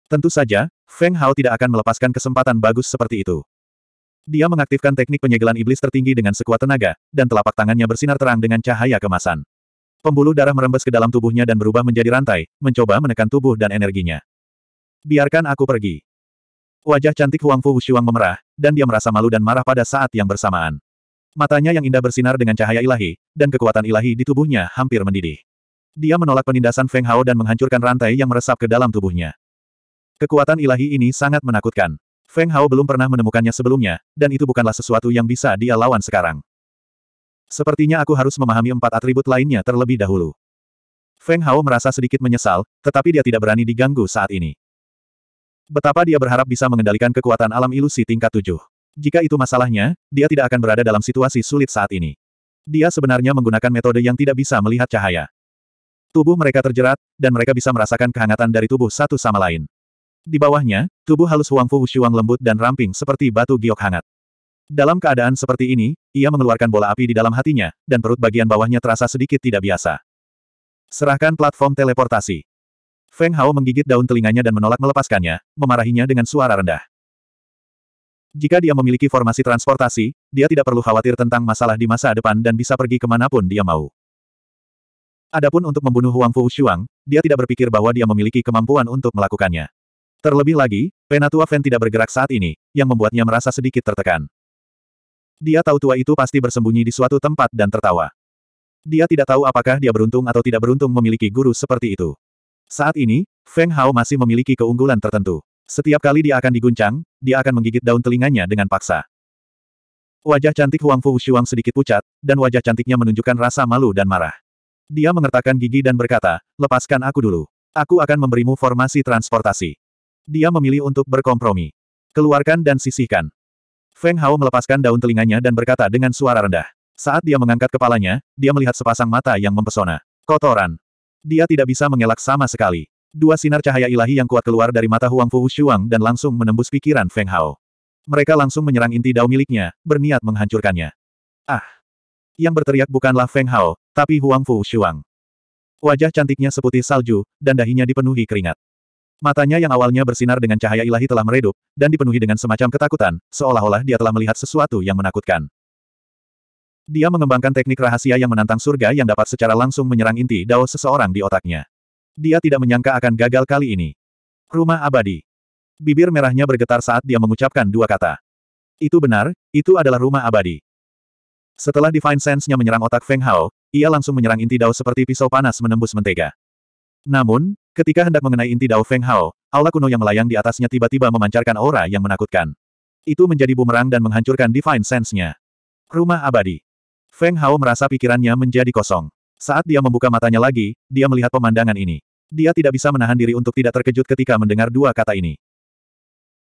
Tentu saja, Feng Hao tidak akan melepaskan kesempatan bagus seperti itu. Dia mengaktifkan teknik penyegelan iblis tertinggi dengan sekuat tenaga, dan telapak tangannya bersinar terang dengan cahaya kemasan. Pembuluh darah merembes ke dalam tubuhnya dan berubah menjadi rantai, mencoba menekan tubuh dan energinya. Biarkan aku pergi. Wajah cantik Huang Fu Wushuang memerah, dan dia merasa malu dan marah pada saat yang bersamaan. Matanya yang indah bersinar dengan cahaya ilahi, dan kekuatan ilahi di tubuhnya hampir mendidih. Dia menolak penindasan Feng Hao dan menghancurkan rantai yang meresap ke dalam tubuhnya. Kekuatan ilahi ini sangat menakutkan. Feng Hao belum pernah menemukannya sebelumnya, dan itu bukanlah sesuatu yang bisa dia lawan sekarang. Sepertinya aku harus memahami empat atribut lainnya terlebih dahulu. Feng Hao merasa sedikit menyesal, tetapi dia tidak berani diganggu saat ini. Betapa dia berharap bisa mengendalikan kekuatan alam ilusi tingkat tujuh. Jika itu masalahnya, dia tidak akan berada dalam situasi sulit saat ini. Dia sebenarnya menggunakan metode yang tidak bisa melihat cahaya. Tubuh mereka terjerat, dan mereka bisa merasakan kehangatan dari tubuh satu sama lain. Di bawahnya, tubuh halus Huang Fu Shuang lembut dan ramping seperti batu giok hangat. Dalam keadaan seperti ini, ia mengeluarkan bola api di dalam hatinya, dan perut bagian bawahnya terasa sedikit tidak biasa. Serahkan platform teleportasi. Feng Hao menggigit daun telinganya dan menolak melepaskannya, memarahinya dengan suara rendah. Jika dia memiliki formasi transportasi, dia tidak perlu khawatir tentang masalah di masa depan dan bisa pergi kemanapun dia mau. Adapun untuk membunuh Huang Fu Shuang, dia tidak berpikir bahwa dia memiliki kemampuan untuk melakukannya. Terlebih lagi, Penatua Fan tidak bergerak saat ini, yang membuatnya merasa sedikit tertekan. Dia tahu tua itu pasti bersembunyi di suatu tempat dan tertawa. Dia tidak tahu apakah dia beruntung atau tidak beruntung memiliki guru seperti itu. Saat ini, Feng Hao masih memiliki keunggulan tertentu. Setiap kali dia akan diguncang, dia akan menggigit daun telinganya dengan paksa. Wajah cantik Huang Fu Shuang sedikit pucat, dan wajah cantiknya menunjukkan rasa malu dan marah. Dia mengertakkan gigi dan berkata, lepaskan aku dulu. Aku akan memberimu formasi transportasi. Dia memilih untuk berkompromi. Keluarkan dan sisihkan. Feng Hao melepaskan daun telinganya dan berkata dengan suara rendah. Saat dia mengangkat kepalanya, dia melihat sepasang mata yang mempesona. Kotoran. Dia tidak bisa mengelak sama sekali. Dua sinar cahaya ilahi yang kuat keluar dari mata Huang Fu Shuang dan langsung menembus pikiran Feng Hao. Mereka langsung menyerang inti dao miliknya, berniat menghancurkannya. Ah! Yang berteriak bukanlah Feng Hao, tapi Huang Fu Shuang. Wajah cantiknya seputih salju, dan dahinya dipenuhi keringat. Matanya yang awalnya bersinar dengan cahaya ilahi telah meredup, dan dipenuhi dengan semacam ketakutan, seolah-olah dia telah melihat sesuatu yang menakutkan. Dia mengembangkan teknik rahasia yang menantang surga yang dapat secara langsung menyerang inti dao seseorang di otaknya. Dia tidak menyangka akan gagal kali ini. Rumah abadi. Bibir merahnya bergetar saat dia mengucapkan dua kata. Itu benar, itu adalah rumah abadi. Setelah Divine Sense-nya menyerang otak Feng Hao, ia langsung menyerang inti dao seperti pisau panas menembus mentega. Namun, Ketika hendak mengenai inti Dao Feng Hao, aula kuno yang melayang di atasnya tiba-tiba memancarkan aura yang menakutkan. Itu menjadi bumerang dan menghancurkan Divine Sense-nya. Rumah abadi. Feng Hao merasa pikirannya menjadi kosong. Saat dia membuka matanya lagi, dia melihat pemandangan ini. Dia tidak bisa menahan diri untuk tidak terkejut ketika mendengar dua kata ini.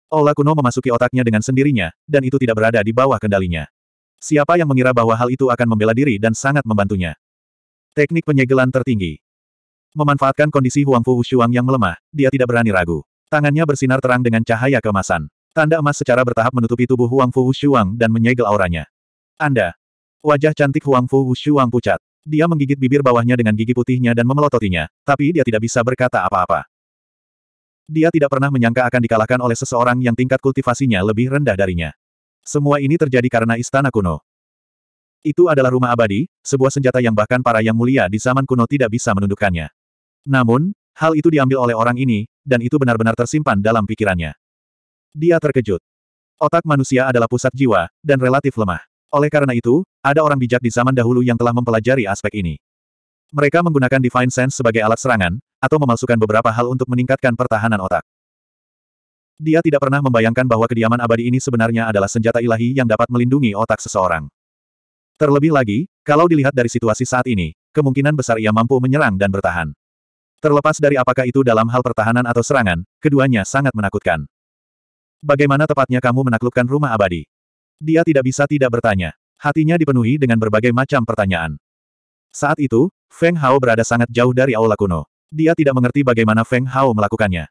Aula kuno memasuki otaknya dengan sendirinya, dan itu tidak berada di bawah kendalinya. Siapa yang mengira bahwa hal itu akan membela diri dan sangat membantunya? Teknik penyegelan tertinggi. Memanfaatkan kondisi Huang Fu Wushuang yang melemah, dia tidak berani ragu. Tangannya bersinar terang dengan cahaya kemasan. Tanda emas secara bertahap menutupi tubuh Huang Fu Wushuang dan menyegel auranya. Anda. Wajah cantik Huang Fu Wushuang pucat. Dia menggigit bibir bawahnya dengan gigi putihnya dan memelototinya, tapi dia tidak bisa berkata apa-apa. Dia tidak pernah menyangka akan dikalahkan oleh seseorang yang tingkat kultivasinya lebih rendah darinya. Semua ini terjadi karena istana kuno. Itu adalah rumah abadi, sebuah senjata yang bahkan para yang mulia di zaman kuno tidak bisa menundukkannya. Namun, hal itu diambil oleh orang ini, dan itu benar-benar tersimpan dalam pikirannya. Dia terkejut. Otak manusia adalah pusat jiwa, dan relatif lemah. Oleh karena itu, ada orang bijak di zaman dahulu yang telah mempelajari aspek ini. Mereka menggunakan Divine Sense sebagai alat serangan, atau memalsukan beberapa hal untuk meningkatkan pertahanan otak. Dia tidak pernah membayangkan bahwa kediaman abadi ini sebenarnya adalah senjata ilahi yang dapat melindungi otak seseorang. Terlebih lagi, kalau dilihat dari situasi saat ini, kemungkinan besar ia mampu menyerang dan bertahan. Terlepas dari apakah itu dalam hal pertahanan atau serangan, keduanya sangat menakutkan. Bagaimana tepatnya kamu menaklukkan rumah abadi? Dia tidak bisa tidak bertanya. Hatinya dipenuhi dengan berbagai macam pertanyaan. Saat itu, Feng Hao berada sangat jauh dari aula kuno. Dia tidak mengerti bagaimana Feng Hao melakukannya.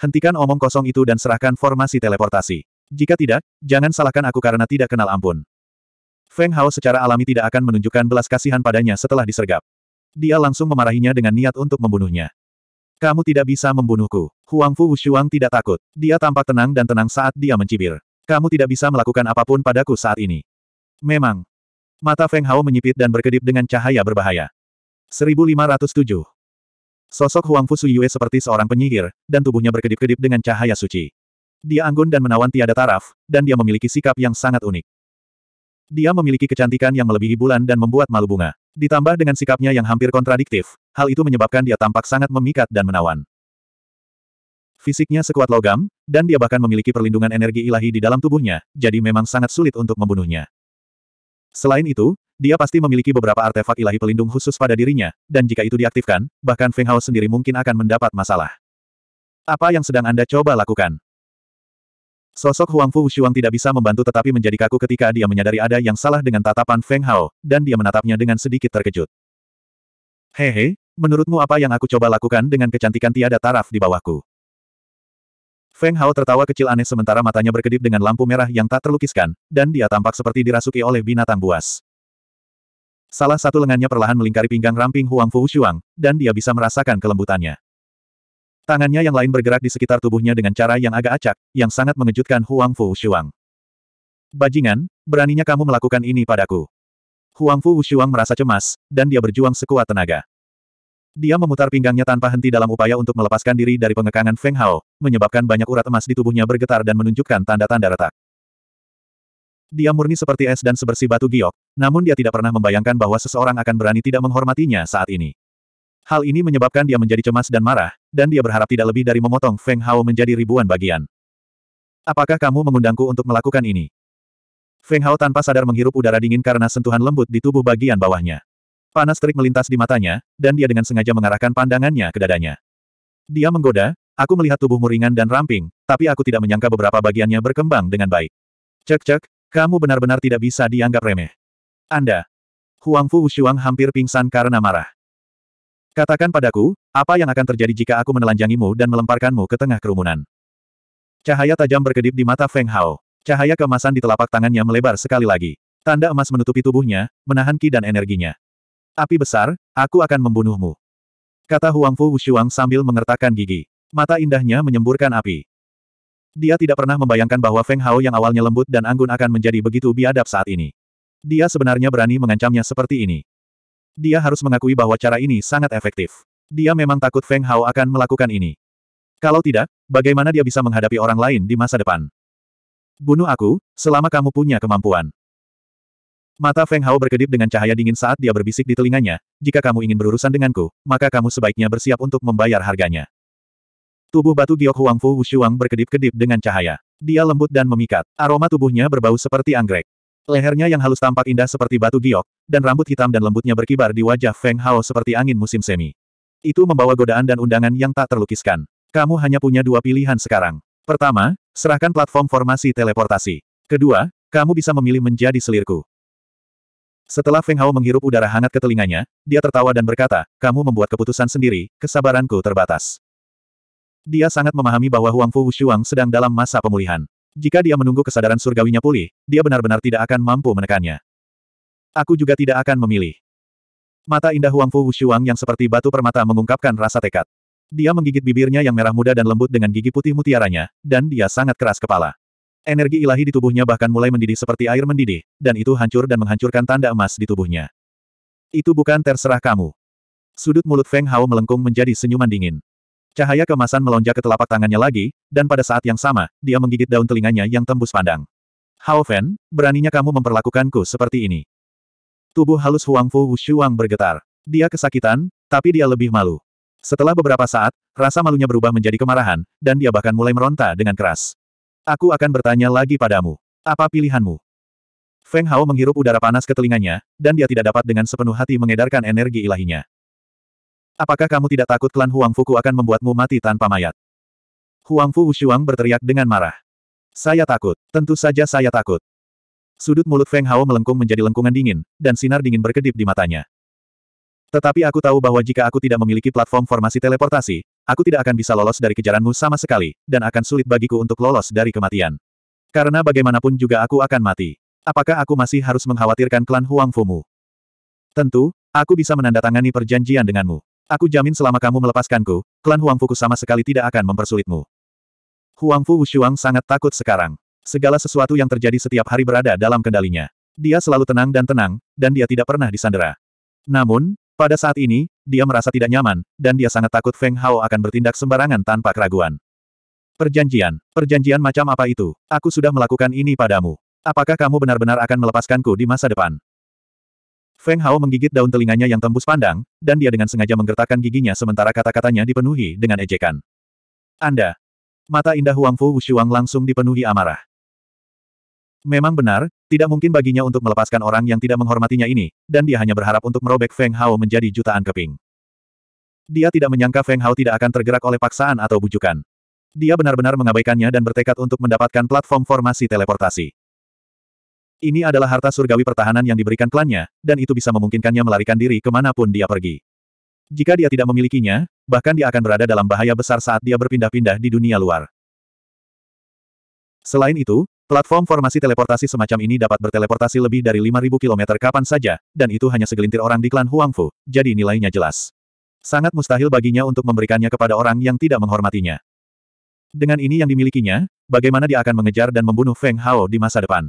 Hentikan omong kosong itu dan serahkan formasi teleportasi. Jika tidak, jangan salahkan aku karena tidak kenal ampun. Feng Hao secara alami tidak akan menunjukkan belas kasihan padanya setelah disergap. Dia langsung memarahinya dengan niat untuk membunuhnya. Kamu tidak bisa membunuhku. Huang Fu Wushuang tidak takut. Dia tampak tenang dan tenang saat dia mencibir. Kamu tidak bisa melakukan apapun padaku saat ini. Memang. Mata Feng Hao menyipit dan berkedip dengan cahaya berbahaya. 1507. Sosok Huang Fu Suyue seperti seorang penyihir, dan tubuhnya berkedip-kedip dengan cahaya suci. Dia anggun dan menawan tiada taraf, dan dia memiliki sikap yang sangat unik. Dia memiliki kecantikan yang melebihi bulan dan membuat malu bunga. Ditambah dengan sikapnya yang hampir kontradiktif, hal itu menyebabkan dia tampak sangat memikat dan menawan. Fisiknya sekuat logam, dan dia bahkan memiliki perlindungan energi ilahi di dalam tubuhnya, jadi memang sangat sulit untuk membunuhnya. Selain itu, dia pasti memiliki beberapa artefak ilahi pelindung khusus pada dirinya, dan jika itu diaktifkan, bahkan Feng Hao sendiri mungkin akan mendapat masalah. Apa yang sedang Anda coba lakukan? Sosok Huang Fu Wushuang tidak bisa membantu tetapi menjadi kaku ketika dia menyadari ada yang salah dengan tatapan Feng Hao, dan dia menatapnya dengan sedikit terkejut. Hehe, menurutmu apa yang aku coba lakukan dengan kecantikan tiada taraf di bawahku? Feng Hao tertawa kecil aneh sementara matanya berkedip dengan lampu merah yang tak terlukiskan, dan dia tampak seperti dirasuki oleh binatang buas. Salah satu lengannya perlahan melingkari pinggang ramping Huang Fu Wushuang, dan dia bisa merasakan kelembutannya. Tangannya yang lain bergerak di sekitar tubuhnya dengan cara yang agak acak, yang sangat mengejutkan Huang Fu Shuang. Bajingan, beraninya kamu melakukan ini padaku. Huang Fu Shuang merasa cemas, dan dia berjuang sekuat tenaga. Dia memutar pinggangnya tanpa henti dalam upaya untuk melepaskan diri dari pengekangan Feng Hao, menyebabkan banyak urat emas di tubuhnya bergetar dan menunjukkan tanda-tanda retak. Dia murni seperti es dan sebersih batu giok, namun dia tidak pernah membayangkan bahwa seseorang akan berani tidak menghormatinya saat ini. Hal ini menyebabkan dia menjadi cemas dan marah, dan dia berharap tidak lebih dari memotong Feng Hao menjadi ribuan bagian. Apakah kamu mengundangku untuk melakukan ini? Feng Hao tanpa sadar menghirup udara dingin karena sentuhan lembut di tubuh bagian bawahnya. Panas terik melintas di matanya, dan dia dengan sengaja mengarahkan pandangannya ke dadanya. Dia menggoda, aku melihat tubuh muringan dan ramping, tapi aku tidak menyangka beberapa bagiannya berkembang dengan baik. Cek-cek, kamu benar-benar tidak bisa dianggap remeh. Anda. Huang Fu Shuang hampir pingsan karena marah. Katakan padaku, apa yang akan terjadi jika aku menelanjangimu dan melemparkanmu ke tengah kerumunan? Cahaya tajam berkedip di mata Feng Hao. Cahaya kemasan di telapak tangannya melebar sekali lagi. Tanda emas menutupi tubuhnya, menahan ki dan energinya. Api besar, aku akan membunuhmu. Kata Huang Huangfu Wushuang sambil mengertakkan gigi. Mata indahnya menyemburkan api. Dia tidak pernah membayangkan bahwa Feng Hao yang awalnya lembut dan anggun akan menjadi begitu biadab saat ini. Dia sebenarnya berani mengancamnya seperti ini. Dia harus mengakui bahwa cara ini sangat efektif. Dia memang takut Feng Hao akan melakukan ini. Kalau tidak, bagaimana dia bisa menghadapi orang lain di masa depan? Bunuh aku, selama kamu punya kemampuan. Mata Feng Hao berkedip dengan cahaya dingin saat dia berbisik di telinganya, jika kamu ingin berurusan denganku, maka kamu sebaiknya bersiap untuk membayar harganya. Tubuh batu giok Huangfu Wushuang berkedip-kedip dengan cahaya. Dia lembut dan memikat. Aroma tubuhnya berbau seperti anggrek. Lehernya yang halus tampak indah seperti batu giok, dan rambut hitam dan lembutnya berkibar di wajah Feng Hao seperti angin musim semi. Itu membawa godaan dan undangan yang tak terlukiskan. Kamu hanya punya dua pilihan sekarang. Pertama, serahkan platform formasi teleportasi. Kedua, kamu bisa memilih menjadi selirku. Setelah Feng Hao menghirup udara hangat ke telinganya, dia tertawa dan berkata, kamu membuat keputusan sendiri, kesabaranku terbatas. Dia sangat memahami bahwa Huang Fu Wushuang sedang dalam masa pemulihan. Jika dia menunggu kesadaran surgawinya pulih, dia benar-benar tidak akan mampu menekannya. Aku juga tidak akan memilih. Mata indah Huang Fu Wushuang yang seperti batu permata mengungkapkan rasa tekad. Dia menggigit bibirnya yang merah muda dan lembut dengan gigi putih mutiaranya, dan dia sangat keras kepala. Energi ilahi di tubuhnya bahkan mulai mendidih seperti air mendidih, dan itu hancur dan menghancurkan tanda emas di tubuhnya. Itu bukan terserah kamu. Sudut mulut Feng Hao melengkung menjadi senyuman dingin. Cahaya kemasan melonjak ke telapak tangannya lagi, dan pada saat yang sama, dia menggigit daun telinganya yang tembus pandang. Hao Fen, beraninya kamu memperlakukanku seperti ini. Tubuh halus Huang Fu Wushuang bergetar. Dia kesakitan, tapi dia lebih malu. Setelah beberapa saat, rasa malunya berubah menjadi kemarahan, dan dia bahkan mulai meronta dengan keras. Aku akan bertanya lagi padamu. Apa pilihanmu? Feng Hao menghirup udara panas ke telinganya, dan dia tidak dapat dengan sepenuh hati mengedarkan energi ilahinya. Apakah kamu tidak takut klan Huang Fuku akan membuatmu mati tanpa mayat? Huang Fu Wushuang berteriak dengan marah. Saya takut, tentu saja saya takut. Sudut mulut Feng Hao melengkung menjadi lengkungan dingin, dan sinar dingin berkedip di matanya. Tetapi aku tahu bahwa jika aku tidak memiliki platform formasi teleportasi, aku tidak akan bisa lolos dari kejaranmu sama sekali, dan akan sulit bagiku untuk lolos dari kematian. Karena bagaimanapun juga aku akan mati. Apakah aku masih harus mengkhawatirkan klan Huang Fumu? Tentu, aku bisa menandatangani perjanjian denganmu. Aku jamin selama kamu melepaskanku, klan Huang Fuku sama sekali tidak akan mempersulitmu. Huang Fu Wushuang sangat takut sekarang. Segala sesuatu yang terjadi setiap hari berada dalam kendalinya. Dia selalu tenang dan tenang, dan dia tidak pernah disandera. Namun, pada saat ini, dia merasa tidak nyaman, dan dia sangat takut Feng Hao akan bertindak sembarangan tanpa keraguan. Perjanjian. Perjanjian macam apa itu? Aku sudah melakukan ini padamu. Apakah kamu benar-benar akan melepaskanku di masa depan? Feng Hao menggigit daun telinganya yang tembus pandang, dan dia dengan sengaja menggertakkan giginya sementara kata-katanya dipenuhi dengan ejekan. Anda. Mata indah Huang Fu Wushuang langsung dipenuhi amarah. Memang benar, tidak mungkin baginya untuk melepaskan orang yang tidak menghormatinya ini, dan dia hanya berharap untuk merobek Feng Hao menjadi jutaan keping. Dia tidak menyangka Feng Hao tidak akan tergerak oleh paksaan atau bujukan. Dia benar-benar mengabaikannya dan bertekad untuk mendapatkan platform formasi teleportasi. Ini adalah harta surgawi pertahanan yang diberikan klannya, dan itu bisa memungkinkannya melarikan diri kemanapun dia pergi. Jika dia tidak memilikinya, bahkan dia akan berada dalam bahaya besar saat dia berpindah-pindah di dunia luar. Selain itu, platform formasi teleportasi semacam ini dapat berteleportasi lebih dari 5.000 km kapan saja, dan itu hanya segelintir orang di klan Huangfu, jadi nilainya jelas. Sangat mustahil baginya untuk memberikannya kepada orang yang tidak menghormatinya. Dengan ini yang dimilikinya, bagaimana dia akan mengejar dan membunuh Feng Hao di masa depan?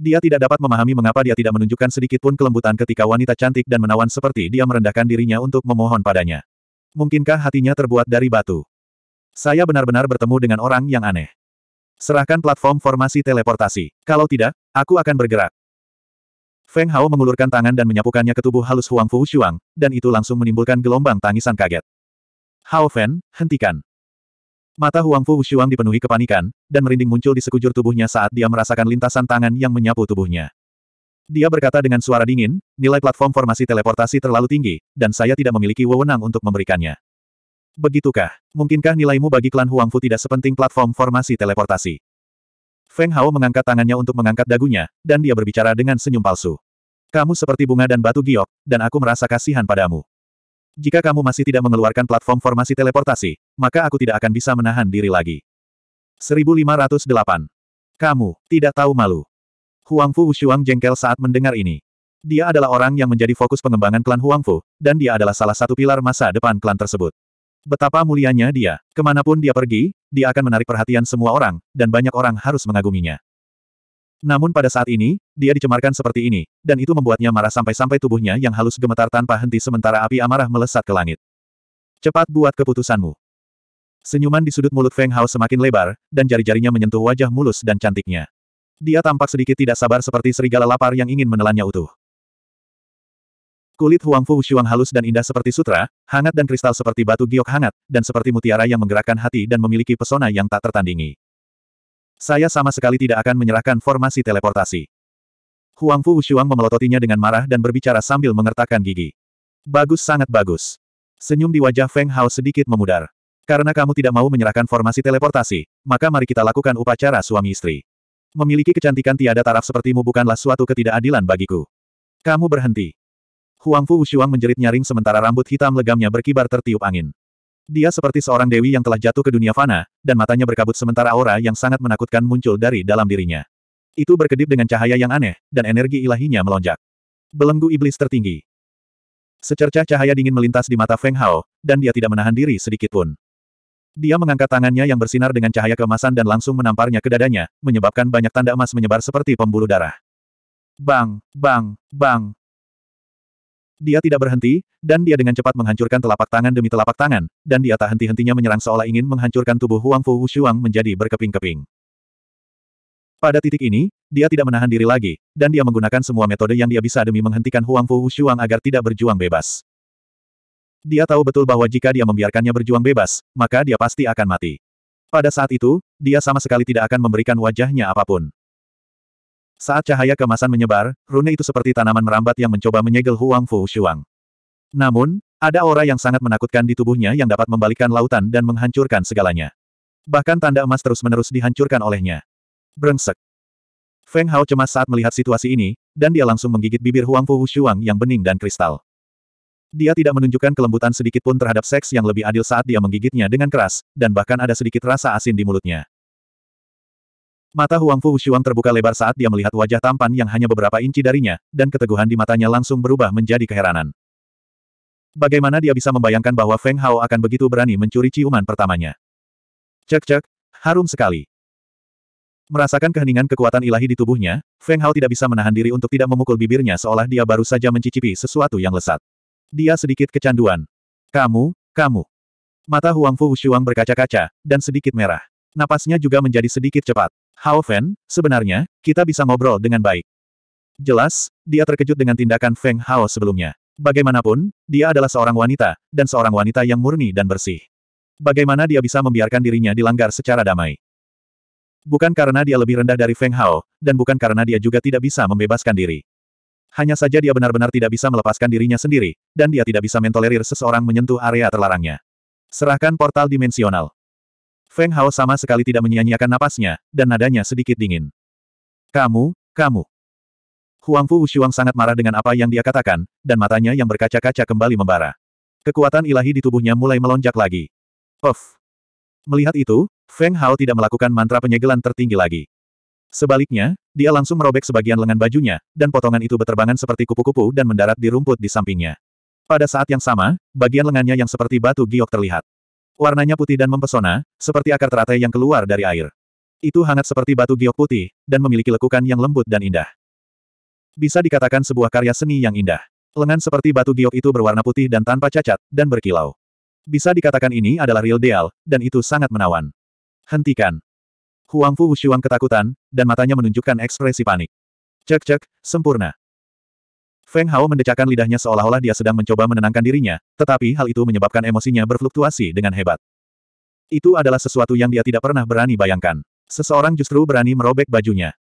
Dia tidak dapat memahami mengapa dia tidak menunjukkan sedikit pun kelembutan ketika wanita cantik dan menawan seperti dia merendahkan dirinya untuk memohon padanya. Mungkinkah hatinya terbuat dari batu? Saya benar-benar bertemu dengan orang yang aneh. Serahkan platform formasi teleportasi. Kalau tidak, aku akan bergerak. Feng Hao mengulurkan tangan dan menyapukannya ke tubuh halus Huang Fu Shuang, dan itu langsung menimbulkan gelombang tangisan kaget. Hao Fen, hentikan. Mata Huangfu Wushuang dipenuhi kepanikan, dan merinding muncul di sekujur tubuhnya saat dia merasakan lintasan tangan yang menyapu tubuhnya. Dia berkata dengan suara dingin, nilai platform formasi teleportasi terlalu tinggi, dan saya tidak memiliki wewenang untuk memberikannya. Begitukah? Mungkinkah nilaimu bagi klan Huangfu tidak sepenting platform formasi teleportasi? Feng Hao mengangkat tangannya untuk mengangkat dagunya, dan dia berbicara dengan senyum palsu. Kamu seperti bunga dan batu giok, dan aku merasa kasihan padamu. Jika kamu masih tidak mengeluarkan platform formasi teleportasi, maka aku tidak akan bisa menahan diri lagi. 1508. Kamu, tidak tahu malu. Huang Fu Wushuang jengkel saat mendengar ini. Dia adalah orang yang menjadi fokus pengembangan klan Huang Fu, dan dia adalah salah satu pilar masa depan klan tersebut. Betapa mulianya dia, kemanapun dia pergi, dia akan menarik perhatian semua orang, dan banyak orang harus mengaguminya. Namun pada saat ini, dia dicemarkan seperti ini, dan itu membuatnya marah sampai-sampai tubuhnya yang halus gemetar tanpa henti sementara api amarah melesat ke langit. Cepat buat keputusanmu. Senyuman di sudut mulut Feng Hao semakin lebar, dan jari-jarinya menyentuh wajah mulus dan cantiknya. Dia tampak sedikit tidak sabar seperti serigala lapar yang ingin menelannya utuh. Kulit Huang Fu Shuang halus dan indah seperti sutra, hangat dan kristal seperti batu giok hangat, dan seperti mutiara yang menggerakkan hati dan memiliki pesona yang tak tertandingi. Saya sama sekali tidak akan menyerahkan formasi teleportasi. Huang Fu Ushuang memelototinya dengan marah dan berbicara sambil mengertakkan gigi. Bagus sangat bagus. Senyum di wajah Feng Hao sedikit memudar. Karena kamu tidak mau menyerahkan formasi teleportasi, maka mari kita lakukan upacara suami istri. Memiliki kecantikan tiada taraf sepertimu bukanlah suatu ketidakadilan bagiku. Kamu berhenti. Huang Fu Ushuang menjerit nyaring sementara rambut hitam legamnya berkibar tertiup angin. Dia seperti seorang dewi yang telah jatuh ke dunia fana, dan matanya berkabut sementara aura yang sangat menakutkan muncul dari dalam dirinya. Itu berkedip dengan cahaya yang aneh, dan energi ilahinya melonjak. Belenggu iblis tertinggi. Secercah cahaya dingin melintas di mata Feng Hao, dan dia tidak menahan diri sedikitpun. Dia mengangkat tangannya yang bersinar dengan cahaya keemasan dan langsung menamparnya ke dadanya, menyebabkan banyak tanda emas menyebar seperti pembuluh darah. Bang, bang, bang, dia tidak berhenti, dan dia dengan cepat menghancurkan telapak tangan demi telapak tangan, dan dia tak henti-hentinya menyerang seolah ingin menghancurkan tubuh Huang Fu Wushuang menjadi berkeping-keping. Pada titik ini, dia tidak menahan diri lagi, dan dia menggunakan semua metode yang dia bisa demi menghentikan Huang Fu Wushuang agar tidak berjuang bebas. Dia tahu betul bahwa jika dia membiarkannya berjuang bebas, maka dia pasti akan mati. Pada saat itu, dia sama sekali tidak akan memberikan wajahnya apapun. Saat cahaya kemasan menyebar, rune itu seperti tanaman merambat yang mencoba menyegel Huang Fu Shuang. Namun, ada aura yang sangat menakutkan di tubuhnya yang dapat membalikkan lautan dan menghancurkan segalanya. Bahkan tanda emas terus-menerus dihancurkan olehnya. Brengsek. Feng Hao cemas saat melihat situasi ini, dan dia langsung menggigit bibir Huang Fu Shuang yang bening dan kristal. Dia tidak menunjukkan kelembutan sedikit pun terhadap seks yang lebih adil saat dia menggigitnya dengan keras, dan bahkan ada sedikit rasa asin di mulutnya. Mata Huang Fu Xuang terbuka lebar saat dia melihat wajah tampan yang hanya beberapa inci darinya, dan keteguhan di matanya langsung berubah menjadi keheranan. Bagaimana dia bisa membayangkan bahwa Feng Hao akan begitu berani mencuri ciuman pertamanya? Cek-cek, harum sekali. Merasakan keheningan kekuatan ilahi di tubuhnya, Feng Hao tidak bisa menahan diri untuk tidak memukul bibirnya seolah dia baru saja mencicipi sesuatu yang lesat. Dia sedikit kecanduan. Kamu, kamu. Mata Huang Fu Xuang berkaca-kaca, dan sedikit merah. Napasnya juga menjadi sedikit cepat. Hao Fen, sebenarnya, kita bisa ngobrol dengan baik. Jelas, dia terkejut dengan tindakan Feng Hao sebelumnya. Bagaimanapun, dia adalah seorang wanita, dan seorang wanita yang murni dan bersih. Bagaimana dia bisa membiarkan dirinya dilanggar secara damai? Bukan karena dia lebih rendah dari Feng Hao, dan bukan karena dia juga tidak bisa membebaskan diri. Hanya saja dia benar-benar tidak bisa melepaskan dirinya sendiri, dan dia tidak bisa mentolerir seseorang menyentuh area terlarangnya. Serahkan portal dimensional. Feng Hao sama sekali tidak menyia-nyiakan napasnya, dan nadanya sedikit dingin. Kamu, kamu. Huang Fu Wushuang sangat marah dengan apa yang dia katakan, dan matanya yang berkaca-kaca kembali membara. Kekuatan ilahi di tubuhnya mulai melonjak lagi. Of. Melihat itu, Feng Hao tidak melakukan mantra penyegelan tertinggi lagi. Sebaliknya, dia langsung merobek sebagian lengan bajunya, dan potongan itu berterbangan seperti kupu-kupu dan mendarat di rumput di sampingnya. Pada saat yang sama, bagian lengannya yang seperti batu giok terlihat warnanya putih dan mempesona, seperti akar teratai yang keluar dari air. Itu hangat seperti batu giok putih, dan memiliki lekukan yang lembut dan indah. Bisa dikatakan sebuah karya seni yang indah. Lengan seperti batu giok itu berwarna putih dan tanpa cacat, dan berkilau. Bisa dikatakan ini adalah real deal, dan itu sangat menawan. Hentikan. Huang Fu Wushuang ketakutan, dan matanya menunjukkan ekspresi panik. Cek-cek, sempurna. Feng Hao mendecakkan lidahnya seolah-olah dia sedang mencoba menenangkan dirinya, tetapi hal itu menyebabkan emosinya berfluktuasi dengan hebat. Itu adalah sesuatu yang dia tidak pernah berani bayangkan. Seseorang justru berani merobek bajunya.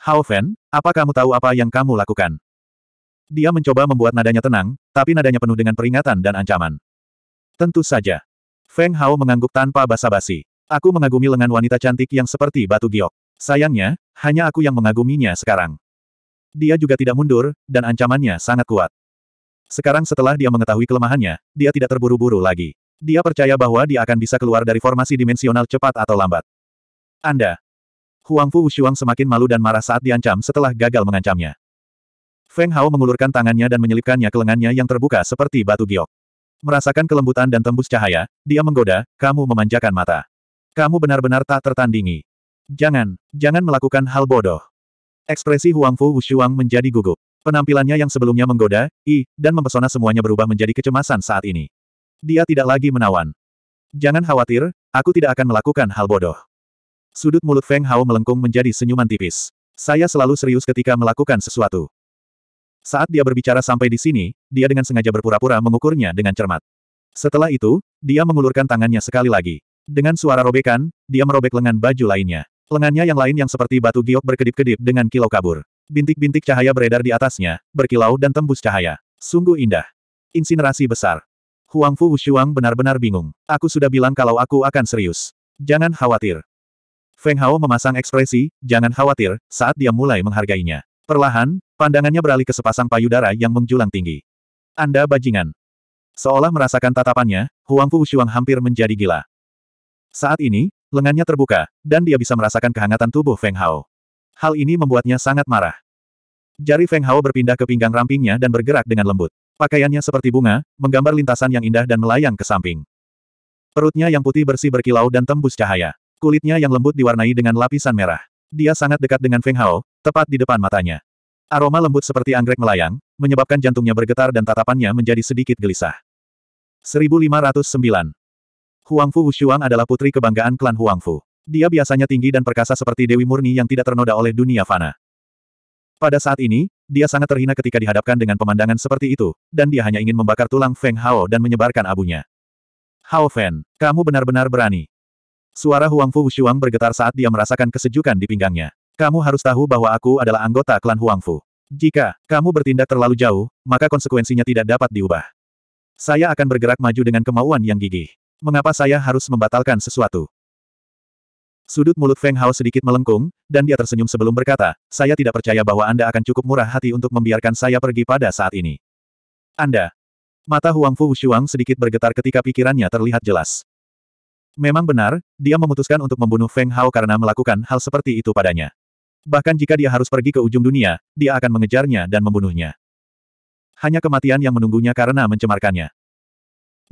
Hao Fen, apa kamu tahu apa yang kamu lakukan? Dia mencoba membuat nadanya tenang, tapi nadanya penuh dengan peringatan dan ancaman. Tentu saja. Feng Hao mengangguk tanpa basa-basi. Aku mengagumi lengan wanita cantik yang seperti batu giok. Sayangnya, hanya aku yang mengaguminya sekarang dia juga tidak mundur, dan ancamannya sangat kuat. Sekarang setelah dia mengetahui kelemahannya, dia tidak terburu-buru lagi. Dia percaya bahwa dia akan bisa keluar dari formasi dimensional cepat atau lambat. Anda. Huang Fu Wushuang semakin malu dan marah saat diancam setelah gagal mengancamnya. Feng Hao mengulurkan tangannya dan menyelipkannya ke lengannya yang terbuka seperti batu giok. Merasakan kelembutan dan tembus cahaya, dia menggoda, kamu memanjakan mata. Kamu benar-benar tak tertandingi. Jangan, jangan melakukan hal bodoh. Ekspresi Huang Fu Wushuang menjadi gugup. Penampilannya yang sebelumnya menggoda, i, dan mempesona semuanya berubah menjadi kecemasan saat ini. Dia tidak lagi menawan. Jangan khawatir, aku tidak akan melakukan hal bodoh. Sudut mulut Feng Hao melengkung menjadi senyuman tipis. Saya selalu serius ketika melakukan sesuatu. Saat dia berbicara sampai di sini, dia dengan sengaja berpura-pura mengukurnya dengan cermat. Setelah itu, dia mengulurkan tangannya sekali lagi. Dengan suara robekan, dia merobek lengan baju lainnya. Lengannya yang lain yang seperti batu giok berkedip-kedip dengan kilau kabur. Bintik-bintik cahaya beredar di atasnya, berkilau dan tembus cahaya. Sungguh indah. Insinerasi besar. Huang Fu Wushuang benar-benar bingung. Aku sudah bilang kalau aku akan serius. Jangan khawatir. Feng Hao memasang ekspresi, jangan khawatir, saat dia mulai menghargainya. Perlahan, pandangannya beralih ke sepasang payudara yang menjulang tinggi. Anda bajingan. Seolah merasakan tatapannya, Huang Fu Wushuang hampir menjadi gila. Saat ini, lengannya terbuka, dan dia bisa merasakan kehangatan tubuh Feng Hao. Hal ini membuatnya sangat marah. Jari Feng Hao berpindah ke pinggang rampingnya dan bergerak dengan lembut. Pakaiannya seperti bunga, menggambar lintasan yang indah dan melayang ke samping. Perutnya yang putih bersih berkilau dan tembus cahaya. Kulitnya yang lembut diwarnai dengan lapisan merah. Dia sangat dekat dengan Feng Hao, tepat di depan matanya. Aroma lembut seperti anggrek melayang, menyebabkan jantungnya bergetar dan tatapannya menjadi sedikit gelisah. 1509 Huangfu Wushuang adalah putri kebanggaan klan Huangfu. Dia biasanya tinggi dan perkasa seperti Dewi Murni yang tidak ternoda oleh dunia fana. Pada saat ini, dia sangat terhina ketika dihadapkan dengan pemandangan seperti itu, dan dia hanya ingin membakar tulang Feng Hao dan menyebarkan abunya. Hao Fen, kamu benar-benar berani. Suara Huangfu Wushuang bergetar saat dia merasakan kesejukan di pinggangnya. Kamu harus tahu bahwa aku adalah anggota klan Huangfu. Jika kamu bertindak terlalu jauh, maka konsekuensinya tidak dapat diubah. Saya akan bergerak maju dengan kemauan yang gigih mengapa saya harus membatalkan sesuatu? Sudut mulut Feng Hao sedikit melengkung, dan dia tersenyum sebelum berkata, saya tidak percaya bahwa Anda akan cukup murah hati untuk membiarkan saya pergi pada saat ini. Anda. Mata Huang Fu Shuang sedikit bergetar ketika pikirannya terlihat jelas. Memang benar, dia memutuskan untuk membunuh Feng Hao karena melakukan hal seperti itu padanya. Bahkan jika dia harus pergi ke ujung dunia, dia akan mengejarnya dan membunuhnya. Hanya kematian yang menunggunya karena mencemarkannya.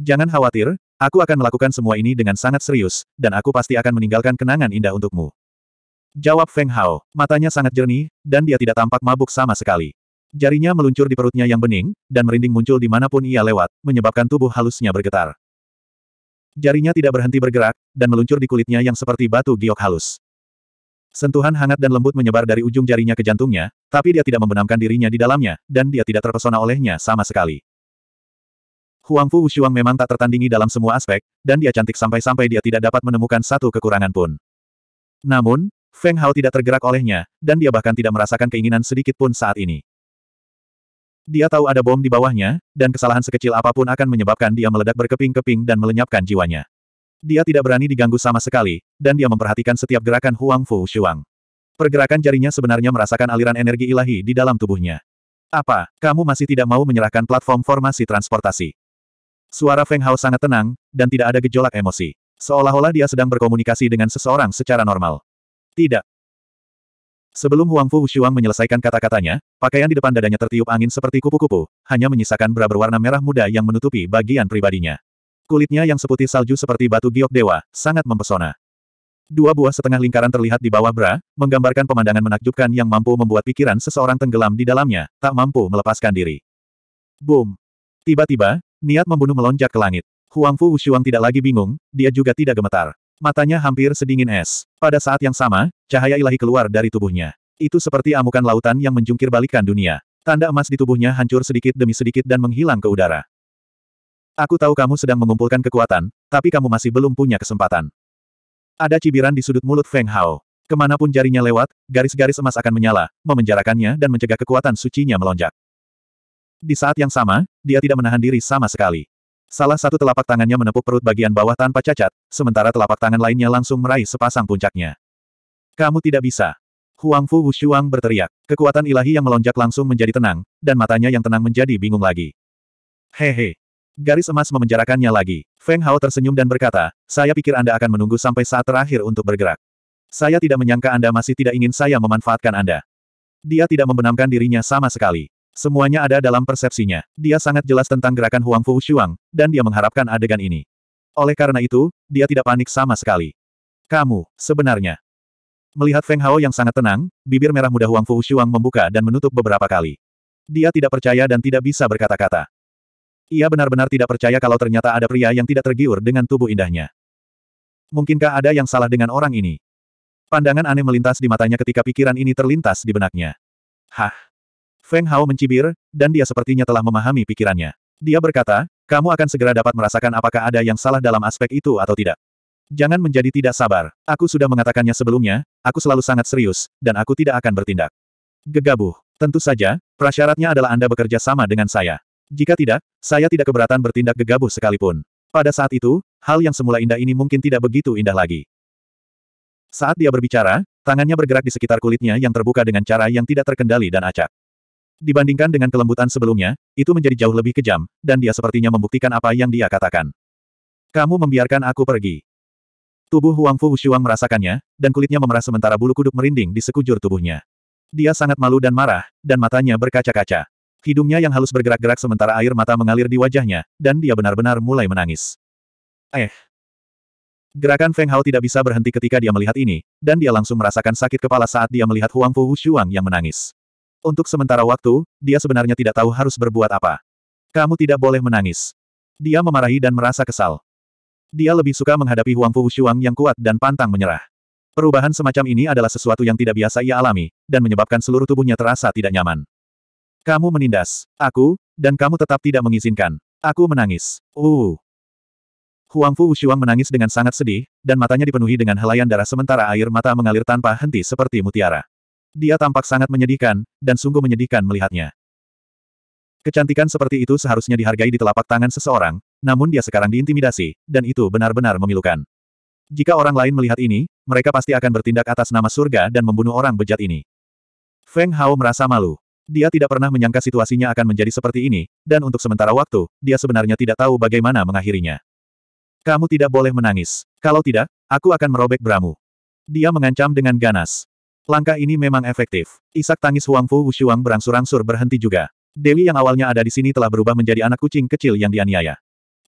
Jangan khawatir, Aku akan melakukan semua ini dengan sangat serius, dan aku pasti akan meninggalkan kenangan indah untukmu. Jawab Feng Hao, matanya sangat jernih, dan dia tidak tampak mabuk sama sekali. Jarinya meluncur di perutnya yang bening, dan merinding muncul dimanapun ia lewat, menyebabkan tubuh halusnya bergetar. Jarinya tidak berhenti bergerak, dan meluncur di kulitnya yang seperti batu giok halus. Sentuhan hangat dan lembut menyebar dari ujung jarinya ke jantungnya, tapi dia tidak membenamkan dirinya di dalamnya, dan dia tidak terpesona olehnya sama sekali. Huang Fu Wushuang memang tak tertandingi dalam semua aspek, dan dia cantik sampai-sampai dia tidak dapat menemukan satu kekurangan pun. Namun, Feng Hao tidak tergerak olehnya, dan dia bahkan tidak merasakan keinginan sedikit pun saat ini. Dia tahu ada bom di bawahnya, dan kesalahan sekecil apapun akan menyebabkan dia meledak berkeping-keping dan melenyapkan jiwanya. Dia tidak berani diganggu sama sekali, dan dia memperhatikan setiap gerakan Huang Fu Shuang. Pergerakan jarinya sebenarnya merasakan aliran energi ilahi di dalam tubuhnya. Apa, kamu masih tidak mau menyerahkan platform formasi transportasi? Suara Feng Hao sangat tenang, dan tidak ada gejolak emosi. Seolah-olah dia sedang berkomunikasi dengan seseorang secara normal. Tidak. Sebelum Huang Fu Wushuang menyelesaikan kata-katanya, pakaian di depan dadanya tertiup angin seperti kupu-kupu, hanya menyisakan bra berwarna merah muda yang menutupi bagian pribadinya. Kulitnya yang seputih salju seperti batu giok dewa, sangat mempesona. Dua buah setengah lingkaran terlihat di bawah bra, menggambarkan pemandangan menakjubkan yang mampu membuat pikiran seseorang tenggelam di dalamnya, tak mampu melepaskan diri. Boom! Tiba-tiba, Niat membunuh melonjak ke langit. Huang Fu Wushuang tidak lagi bingung, dia juga tidak gemetar. Matanya hampir sedingin es. Pada saat yang sama, cahaya ilahi keluar dari tubuhnya. Itu seperti amukan lautan yang menjungkir balikan dunia. Tanda emas di tubuhnya hancur sedikit demi sedikit dan menghilang ke udara. Aku tahu kamu sedang mengumpulkan kekuatan, tapi kamu masih belum punya kesempatan. Ada cibiran di sudut mulut Feng Hao. Kemanapun jarinya lewat, garis-garis emas akan menyala, memenjarakannya dan mencegah kekuatan sucinya melonjak. Di saat yang sama, dia tidak menahan diri sama sekali. Salah satu telapak tangannya menepuk perut bagian bawah tanpa cacat, sementara telapak tangan lainnya langsung meraih sepasang puncaknya. Kamu tidak bisa. Huang Fu Wushuang berteriak. Kekuatan ilahi yang melonjak langsung menjadi tenang, dan matanya yang tenang menjadi bingung lagi. Hehe. He. Garis emas memenjarakannya lagi. Feng Hao tersenyum dan berkata, saya pikir Anda akan menunggu sampai saat terakhir untuk bergerak. Saya tidak menyangka Anda masih tidak ingin saya memanfaatkan Anda. Dia tidak membenamkan dirinya sama sekali. Semuanya ada dalam persepsinya. Dia sangat jelas tentang gerakan Huang Fu Shuang, dan dia mengharapkan adegan ini. Oleh karena itu, dia tidak panik sama sekali. Kamu, sebenarnya. Melihat Feng Hao yang sangat tenang, bibir merah muda Huang Fu Shuang membuka dan menutup beberapa kali. Dia tidak percaya dan tidak bisa berkata-kata. Ia benar-benar tidak percaya kalau ternyata ada pria yang tidak tergiur dengan tubuh indahnya. Mungkinkah ada yang salah dengan orang ini? Pandangan aneh melintas di matanya ketika pikiran ini terlintas di benaknya. Hah, Feng Hao mencibir, dan dia sepertinya telah memahami pikirannya. Dia berkata, kamu akan segera dapat merasakan apakah ada yang salah dalam aspek itu atau tidak. Jangan menjadi tidak sabar. Aku sudah mengatakannya sebelumnya, aku selalu sangat serius, dan aku tidak akan bertindak. Gegabuh. Tentu saja, prasyaratnya adalah Anda bekerja sama dengan saya. Jika tidak, saya tidak keberatan bertindak gegabuh sekalipun. Pada saat itu, hal yang semula indah ini mungkin tidak begitu indah lagi. Saat dia berbicara, tangannya bergerak di sekitar kulitnya yang terbuka dengan cara yang tidak terkendali dan acak. Dibandingkan dengan kelembutan sebelumnya, itu menjadi jauh lebih kejam, dan dia sepertinya membuktikan apa yang dia katakan. Kamu membiarkan aku pergi. Tubuh Huang Fu Hushuang merasakannya, dan kulitnya memerah sementara bulu kuduk merinding di sekujur tubuhnya. Dia sangat malu dan marah, dan matanya berkaca-kaca. Hidungnya yang halus bergerak-gerak sementara air mata mengalir di wajahnya, dan dia benar-benar mulai menangis. Eh. Gerakan Feng Hao tidak bisa berhenti ketika dia melihat ini, dan dia langsung merasakan sakit kepala saat dia melihat Huang Fu Hushuang yang menangis. Untuk sementara waktu, dia sebenarnya tidak tahu harus berbuat apa. Kamu tidak boleh menangis. Dia memarahi dan merasa kesal. Dia lebih suka menghadapi Huang Fu Shuang yang kuat dan pantang menyerah. Perubahan semacam ini adalah sesuatu yang tidak biasa ia alami, dan menyebabkan seluruh tubuhnya terasa tidak nyaman. Kamu menindas, aku, dan kamu tetap tidak mengizinkan. Aku menangis. Uh. Huang Fu Shuang menangis dengan sangat sedih, dan matanya dipenuhi dengan helaian darah sementara air mata mengalir tanpa henti seperti mutiara. Dia tampak sangat menyedihkan, dan sungguh menyedihkan melihatnya. Kecantikan seperti itu seharusnya dihargai di telapak tangan seseorang, namun dia sekarang diintimidasi, dan itu benar-benar memilukan. Jika orang lain melihat ini, mereka pasti akan bertindak atas nama surga dan membunuh orang bejat ini. Feng Hao merasa malu. Dia tidak pernah menyangka situasinya akan menjadi seperti ini, dan untuk sementara waktu, dia sebenarnya tidak tahu bagaimana mengakhirinya. Kamu tidak boleh menangis. Kalau tidak, aku akan merobek bramu. Dia mengancam dengan ganas. Langkah ini memang efektif. Isak tangis Huang Fu Wushuang berangsur-angsur berhenti juga. Dewi yang awalnya ada di sini telah berubah menjadi anak kucing kecil yang dianiaya.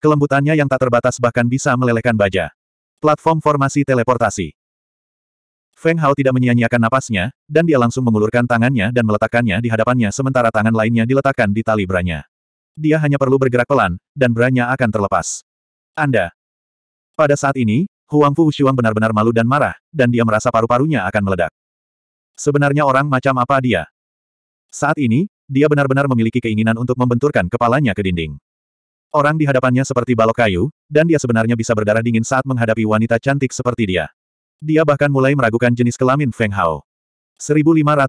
Kelembutannya yang tak terbatas bahkan bisa melelehkan baja. Platform formasi teleportasi. Feng Hao tidak menyia-nyiakan napasnya, dan dia langsung mengulurkan tangannya dan meletakkannya di hadapannya sementara tangan lainnya diletakkan di tali beranya. Dia hanya perlu bergerak pelan, dan beranya akan terlepas. Anda. Pada saat ini, Huang Fu Wushuang benar-benar malu dan marah, dan dia merasa paru-parunya akan meledak. Sebenarnya orang macam apa dia? Saat ini, dia benar-benar memiliki keinginan untuk membenturkan kepalanya ke dinding. Orang di hadapannya seperti balok kayu, dan dia sebenarnya bisa berdarah dingin saat menghadapi wanita cantik seperti dia. Dia bahkan mulai meragukan jenis kelamin Feng Hao. 1510.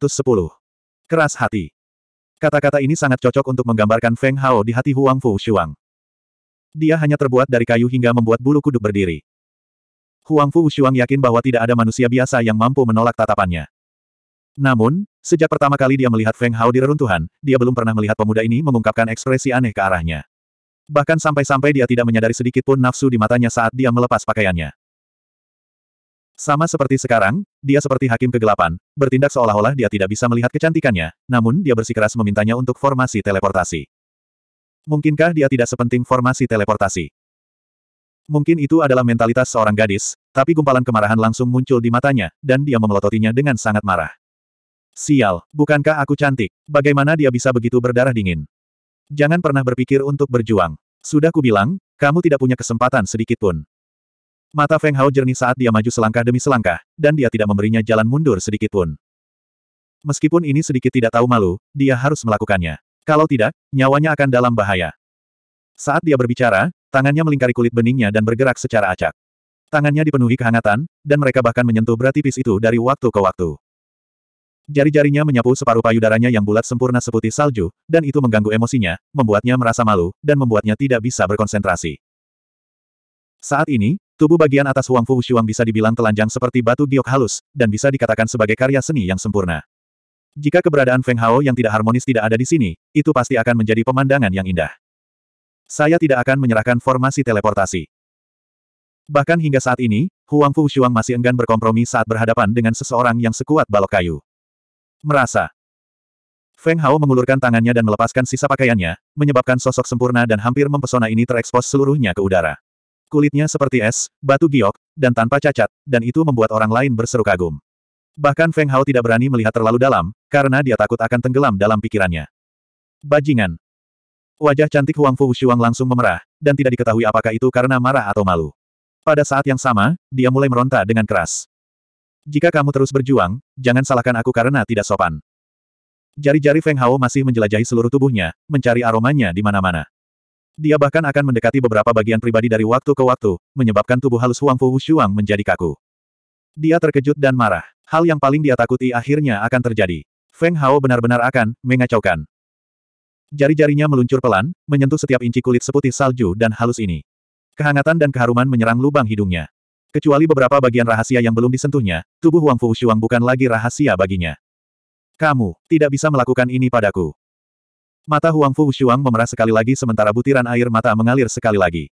Keras hati. Kata-kata ini sangat cocok untuk menggambarkan Feng Hao di hati Huang Fu Shuang. Dia hanya terbuat dari kayu hingga membuat bulu kuduk berdiri. Huang Fu Shuang yakin bahwa tidak ada manusia biasa yang mampu menolak tatapannya. Namun, sejak pertama kali dia melihat Feng Hao di reruntuhan, dia belum pernah melihat pemuda ini mengungkapkan ekspresi aneh ke arahnya. Bahkan sampai-sampai dia tidak menyadari sedikit pun nafsu di matanya saat dia melepas pakaiannya. Sama seperti sekarang, dia seperti hakim kegelapan, bertindak seolah-olah dia tidak bisa melihat kecantikannya, namun dia bersikeras memintanya untuk formasi teleportasi. Mungkinkah dia tidak sepenting formasi teleportasi? Mungkin itu adalah mentalitas seorang gadis, tapi gumpalan kemarahan langsung muncul di matanya, dan dia memelototinya dengan sangat marah. Sial, bukankah aku cantik? Bagaimana dia bisa begitu berdarah dingin? Jangan pernah berpikir untuk berjuang. Sudah kubilang, kamu tidak punya kesempatan sedikit pun. Mata Feng Hao jernih saat dia maju selangkah demi selangkah, dan dia tidak memberinya jalan mundur sedikit pun. Meskipun ini sedikit tidak tahu malu, dia harus melakukannya. Kalau tidak, nyawanya akan dalam bahaya. Saat dia berbicara, tangannya melingkari kulit beningnya dan bergerak secara acak. Tangannya dipenuhi kehangatan, dan mereka bahkan menyentuh berat tipis itu dari waktu ke waktu. Jari-jarinya menyapu separuh payudaranya yang bulat sempurna seputih salju, dan itu mengganggu emosinya, membuatnya merasa malu, dan membuatnya tidak bisa berkonsentrasi. Saat ini, tubuh bagian atas Huang Fu Shuang bisa dibilang telanjang seperti batu giok halus, dan bisa dikatakan sebagai karya seni yang sempurna. Jika keberadaan Feng Hao yang tidak harmonis tidak ada di sini, itu pasti akan menjadi pemandangan yang indah. Saya tidak akan menyerahkan formasi teleportasi. Bahkan hingga saat ini, Huang Fu Shuang masih enggan berkompromi saat berhadapan dengan seseorang yang sekuat balok kayu merasa. Feng Hao mengulurkan tangannya dan melepaskan sisa pakaiannya, menyebabkan sosok sempurna dan hampir mempesona ini terekspos seluruhnya ke udara. Kulitnya seperti es, batu giok, dan tanpa cacat, dan itu membuat orang lain berseru kagum. Bahkan Feng Hao tidak berani melihat terlalu dalam, karena dia takut akan tenggelam dalam pikirannya. Bajingan. Wajah cantik Huang Fu Shuang langsung memerah, dan tidak diketahui apakah itu karena marah atau malu. Pada saat yang sama, dia mulai meronta dengan keras. Jika kamu terus berjuang, jangan salahkan aku karena tidak sopan. Jari-jari Feng Hao masih menjelajahi seluruh tubuhnya, mencari aromanya di mana-mana. Dia bahkan akan mendekati beberapa bagian pribadi dari waktu ke waktu, menyebabkan tubuh halus Huang Fu Wushuang menjadi kaku. Dia terkejut dan marah. Hal yang paling dia takuti akhirnya akan terjadi. Feng Hao benar-benar akan mengacaukan. Jari-jarinya meluncur pelan, menyentuh setiap inci kulit seputih salju dan halus ini. Kehangatan dan keharuman menyerang lubang hidungnya. Kecuali beberapa bagian rahasia yang belum disentuhnya, tubuh Wang Fu Shuang bukan lagi rahasia baginya. Kamu, tidak bisa melakukan ini padaku. Mata Huang Fu Shuang memerah sekali lagi sementara butiran air mata mengalir sekali lagi.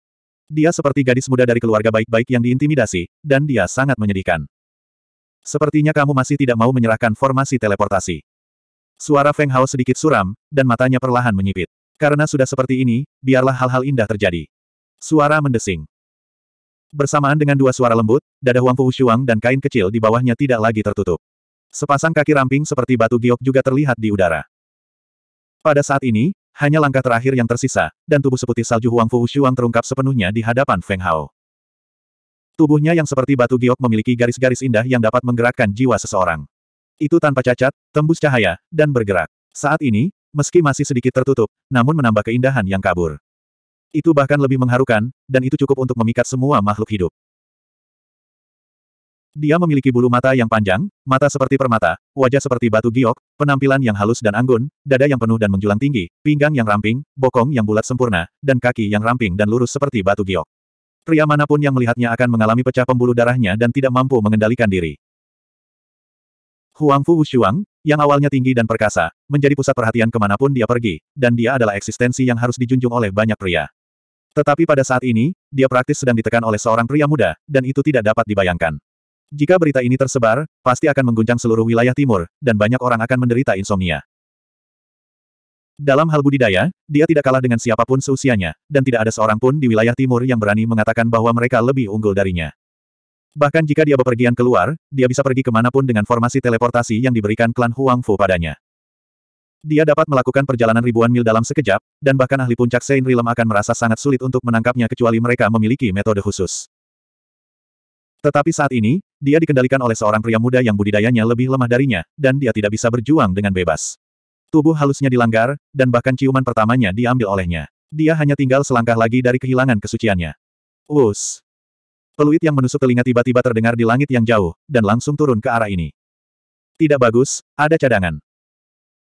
Dia seperti gadis muda dari keluarga baik-baik yang diintimidasi, dan dia sangat menyedihkan. Sepertinya kamu masih tidak mau menyerahkan formasi teleportasi. Suara Feng Hao sedikit suram, dan matanya perlahan menyipit. Karena sudah seperti ini, biarlah hal-hal indah terjadi. Suara mendesing. Bersamaan dengan dua suara lembut, dada Huang Fu Shuang dan kain kecil di bawahnya tidak lagi tertutup. Sepasang kaki ramping seperti batu giok juga terlihat di udara. Pada saat ini, hanya langkah terakhir yang tersisa, dan tubuh seputih salju Huang Fu Shuang terungkap sepenuhnya di hadapan Feng Hao. Tubuhnya yang seperti batu giok memiliki garis-garis indah yang dapat menggerakkan jiwa seseorang. Itu tanpa cacat, tembus cahaya, dan bergerak. Saat ini, meski masih sedikit tertutup, namun menambah keindahan yang kabur. Itu bahkan lebih mengharukan, dan itu cukup untuk memikat semua makhluk hidup. Dia memiliki bulu mata yang panjang, mata seperti permata, wajah seperti batu giok, penampilan yang halus dan anggun, dada yang penuh dan menjulang tinggi, pinggang yang ramping, bokong yang bulat sempurna, dan kaki yang ramping dan lurus seperti batu giok. Pria manapun yang melihatnya akan mengalami pecah pembuluh darahnya dan tidak mampu mengendalikan diri. Huang Fu Wushuang, yang awalnya tinggi dan perkasa, menjadi pusat perhatian kemanapun dia pergi, dan dia adalah eksistensi yang harus dijunjung oleh banyak pria. Tetapi pada saat ini, dia praktis sedang ditekan oleh seorang pria muda, dan itu tidak dapat dibayangkan. Jika berita ini tersebar, pasti akan mengguncang seluruh wilayah timur, dan banyak orang akan menderita insomnia. Dalam hal budidaya, dia tidak kalah dengan siapapun seusianya, dan tidak ada seorang pun di wilayah timur yang berani mengatakan bahwa mereka lebih unggul darinya. Bahkan jika dia bepergian keluar, dia bisa pergi kemanapun dengan formasi teleportasi yang diberikan klan Huangfu padanya. Dia dapat melakukan perjalanan ribuan mil dalam sekejap, dan bahkan ahli puncak Saint Rilem akan merasa sangat sulit untuk menangkapnya kecuali mereka memiliki metode khusus. Tetapi saat ini, dia dikendalikan oleh seorang pria muda yang budidayanya lebih lemah darinya, dan dia tidak bisa berjuang dengan bebas. Tubuh halusnya dilanggar, dan bahkan ciuman pertamanya diambil olehnya. Dia hanya tinggal selangkah lagi dari kehilangan kesuciannya. Wus! Peluit yang menusuk telinga tiba-tiba terdengar di langit yang jauh, dan langsung turun ke arah ini. Tidak bagus, ada cadangan.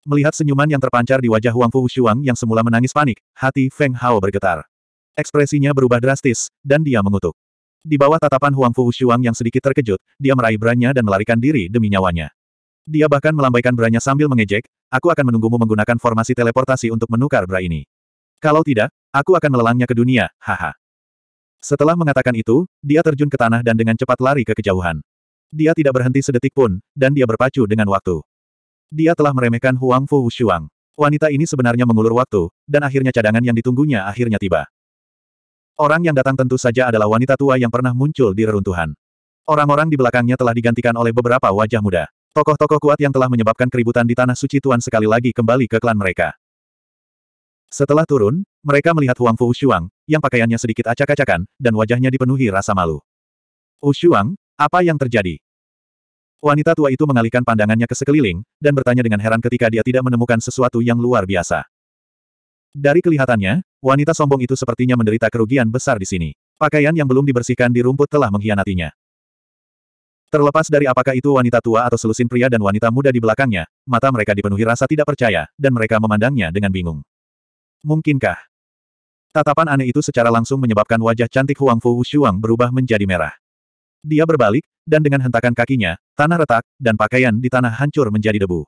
Melihat senyuman yang terpancar di wajah Huang Fu Shuang yang semula menangis panik, hati Feng Hao bergetar. Ekspresinya berubah drastis, dan dia mengutuk. Di bawah tatapan Huang Fu Shuang yang sedikit terkejut, dia meraih beranya dan melarikan diri demi nyawanya. Dia bahkan melambaikan beranya sambil mengejek, aku akan menunggumu menggunakan formasi teleportasi untuk menukar bra ini. Kalau tidak, aku akan melelangnya ke dunia, haha. Setelah mengatakan itu, dia terjun ke tanah dan dengan cepat lari ke kejauhan. Dia tidak berhenti sedetik pun, dan dia berpacu dengan waktu. Dia telah meremehkan Huang Fu Shuang. Wanita ini sebenarnya mengulur waktu, dan akhirnya cadangan yang ditunggunya akhirnya tiba. Orang yang datang tentu saja adalah wanita tua yang pernah muncul di reruntuhan. Orang-orang di belakangnya telah digantikan oleh beberapa wajah muda. Tokoh-tokoh kuat yang telah menyebabkan keributan di Tanah Suci Tuan sekali lagi kembali ke klan mereka. Setelah turun, mereka melihat Huang Fu Ushuang, yang pakaiannya sedikit acak-acakan, dan wajahnya dipenuhi rasa malu. Ushuang, apa yang terjadi? Wanita tua itu mengalihkan pandangannya ke sekeliling, dan bertanya dengan heran ketika dia tidak menemukan sesuatu yang luar biasa. Dari kelihatannya, wanita sombong itu sepertinya menderita kerugian besar di sini. Pakaian yang belum dibersihkan di rumput telah mengkhianatinya. Terlepas dari apakah itu wanita tua atau selusin pria dan wanita muda di belakangnya, mata mereka dipenuhi rasa tidak percaya, dan mereka memandangnya dengan bingung. Mungkinkah? Tatapan aneh itu secara langsung menyebabkan wajah cantik Huang Fu Shuang berubah menjadi merah. Dia berbalik, dan dengan hentakan kakinya, tanah retak, dan pakaian di tanah hancur menjadi debu.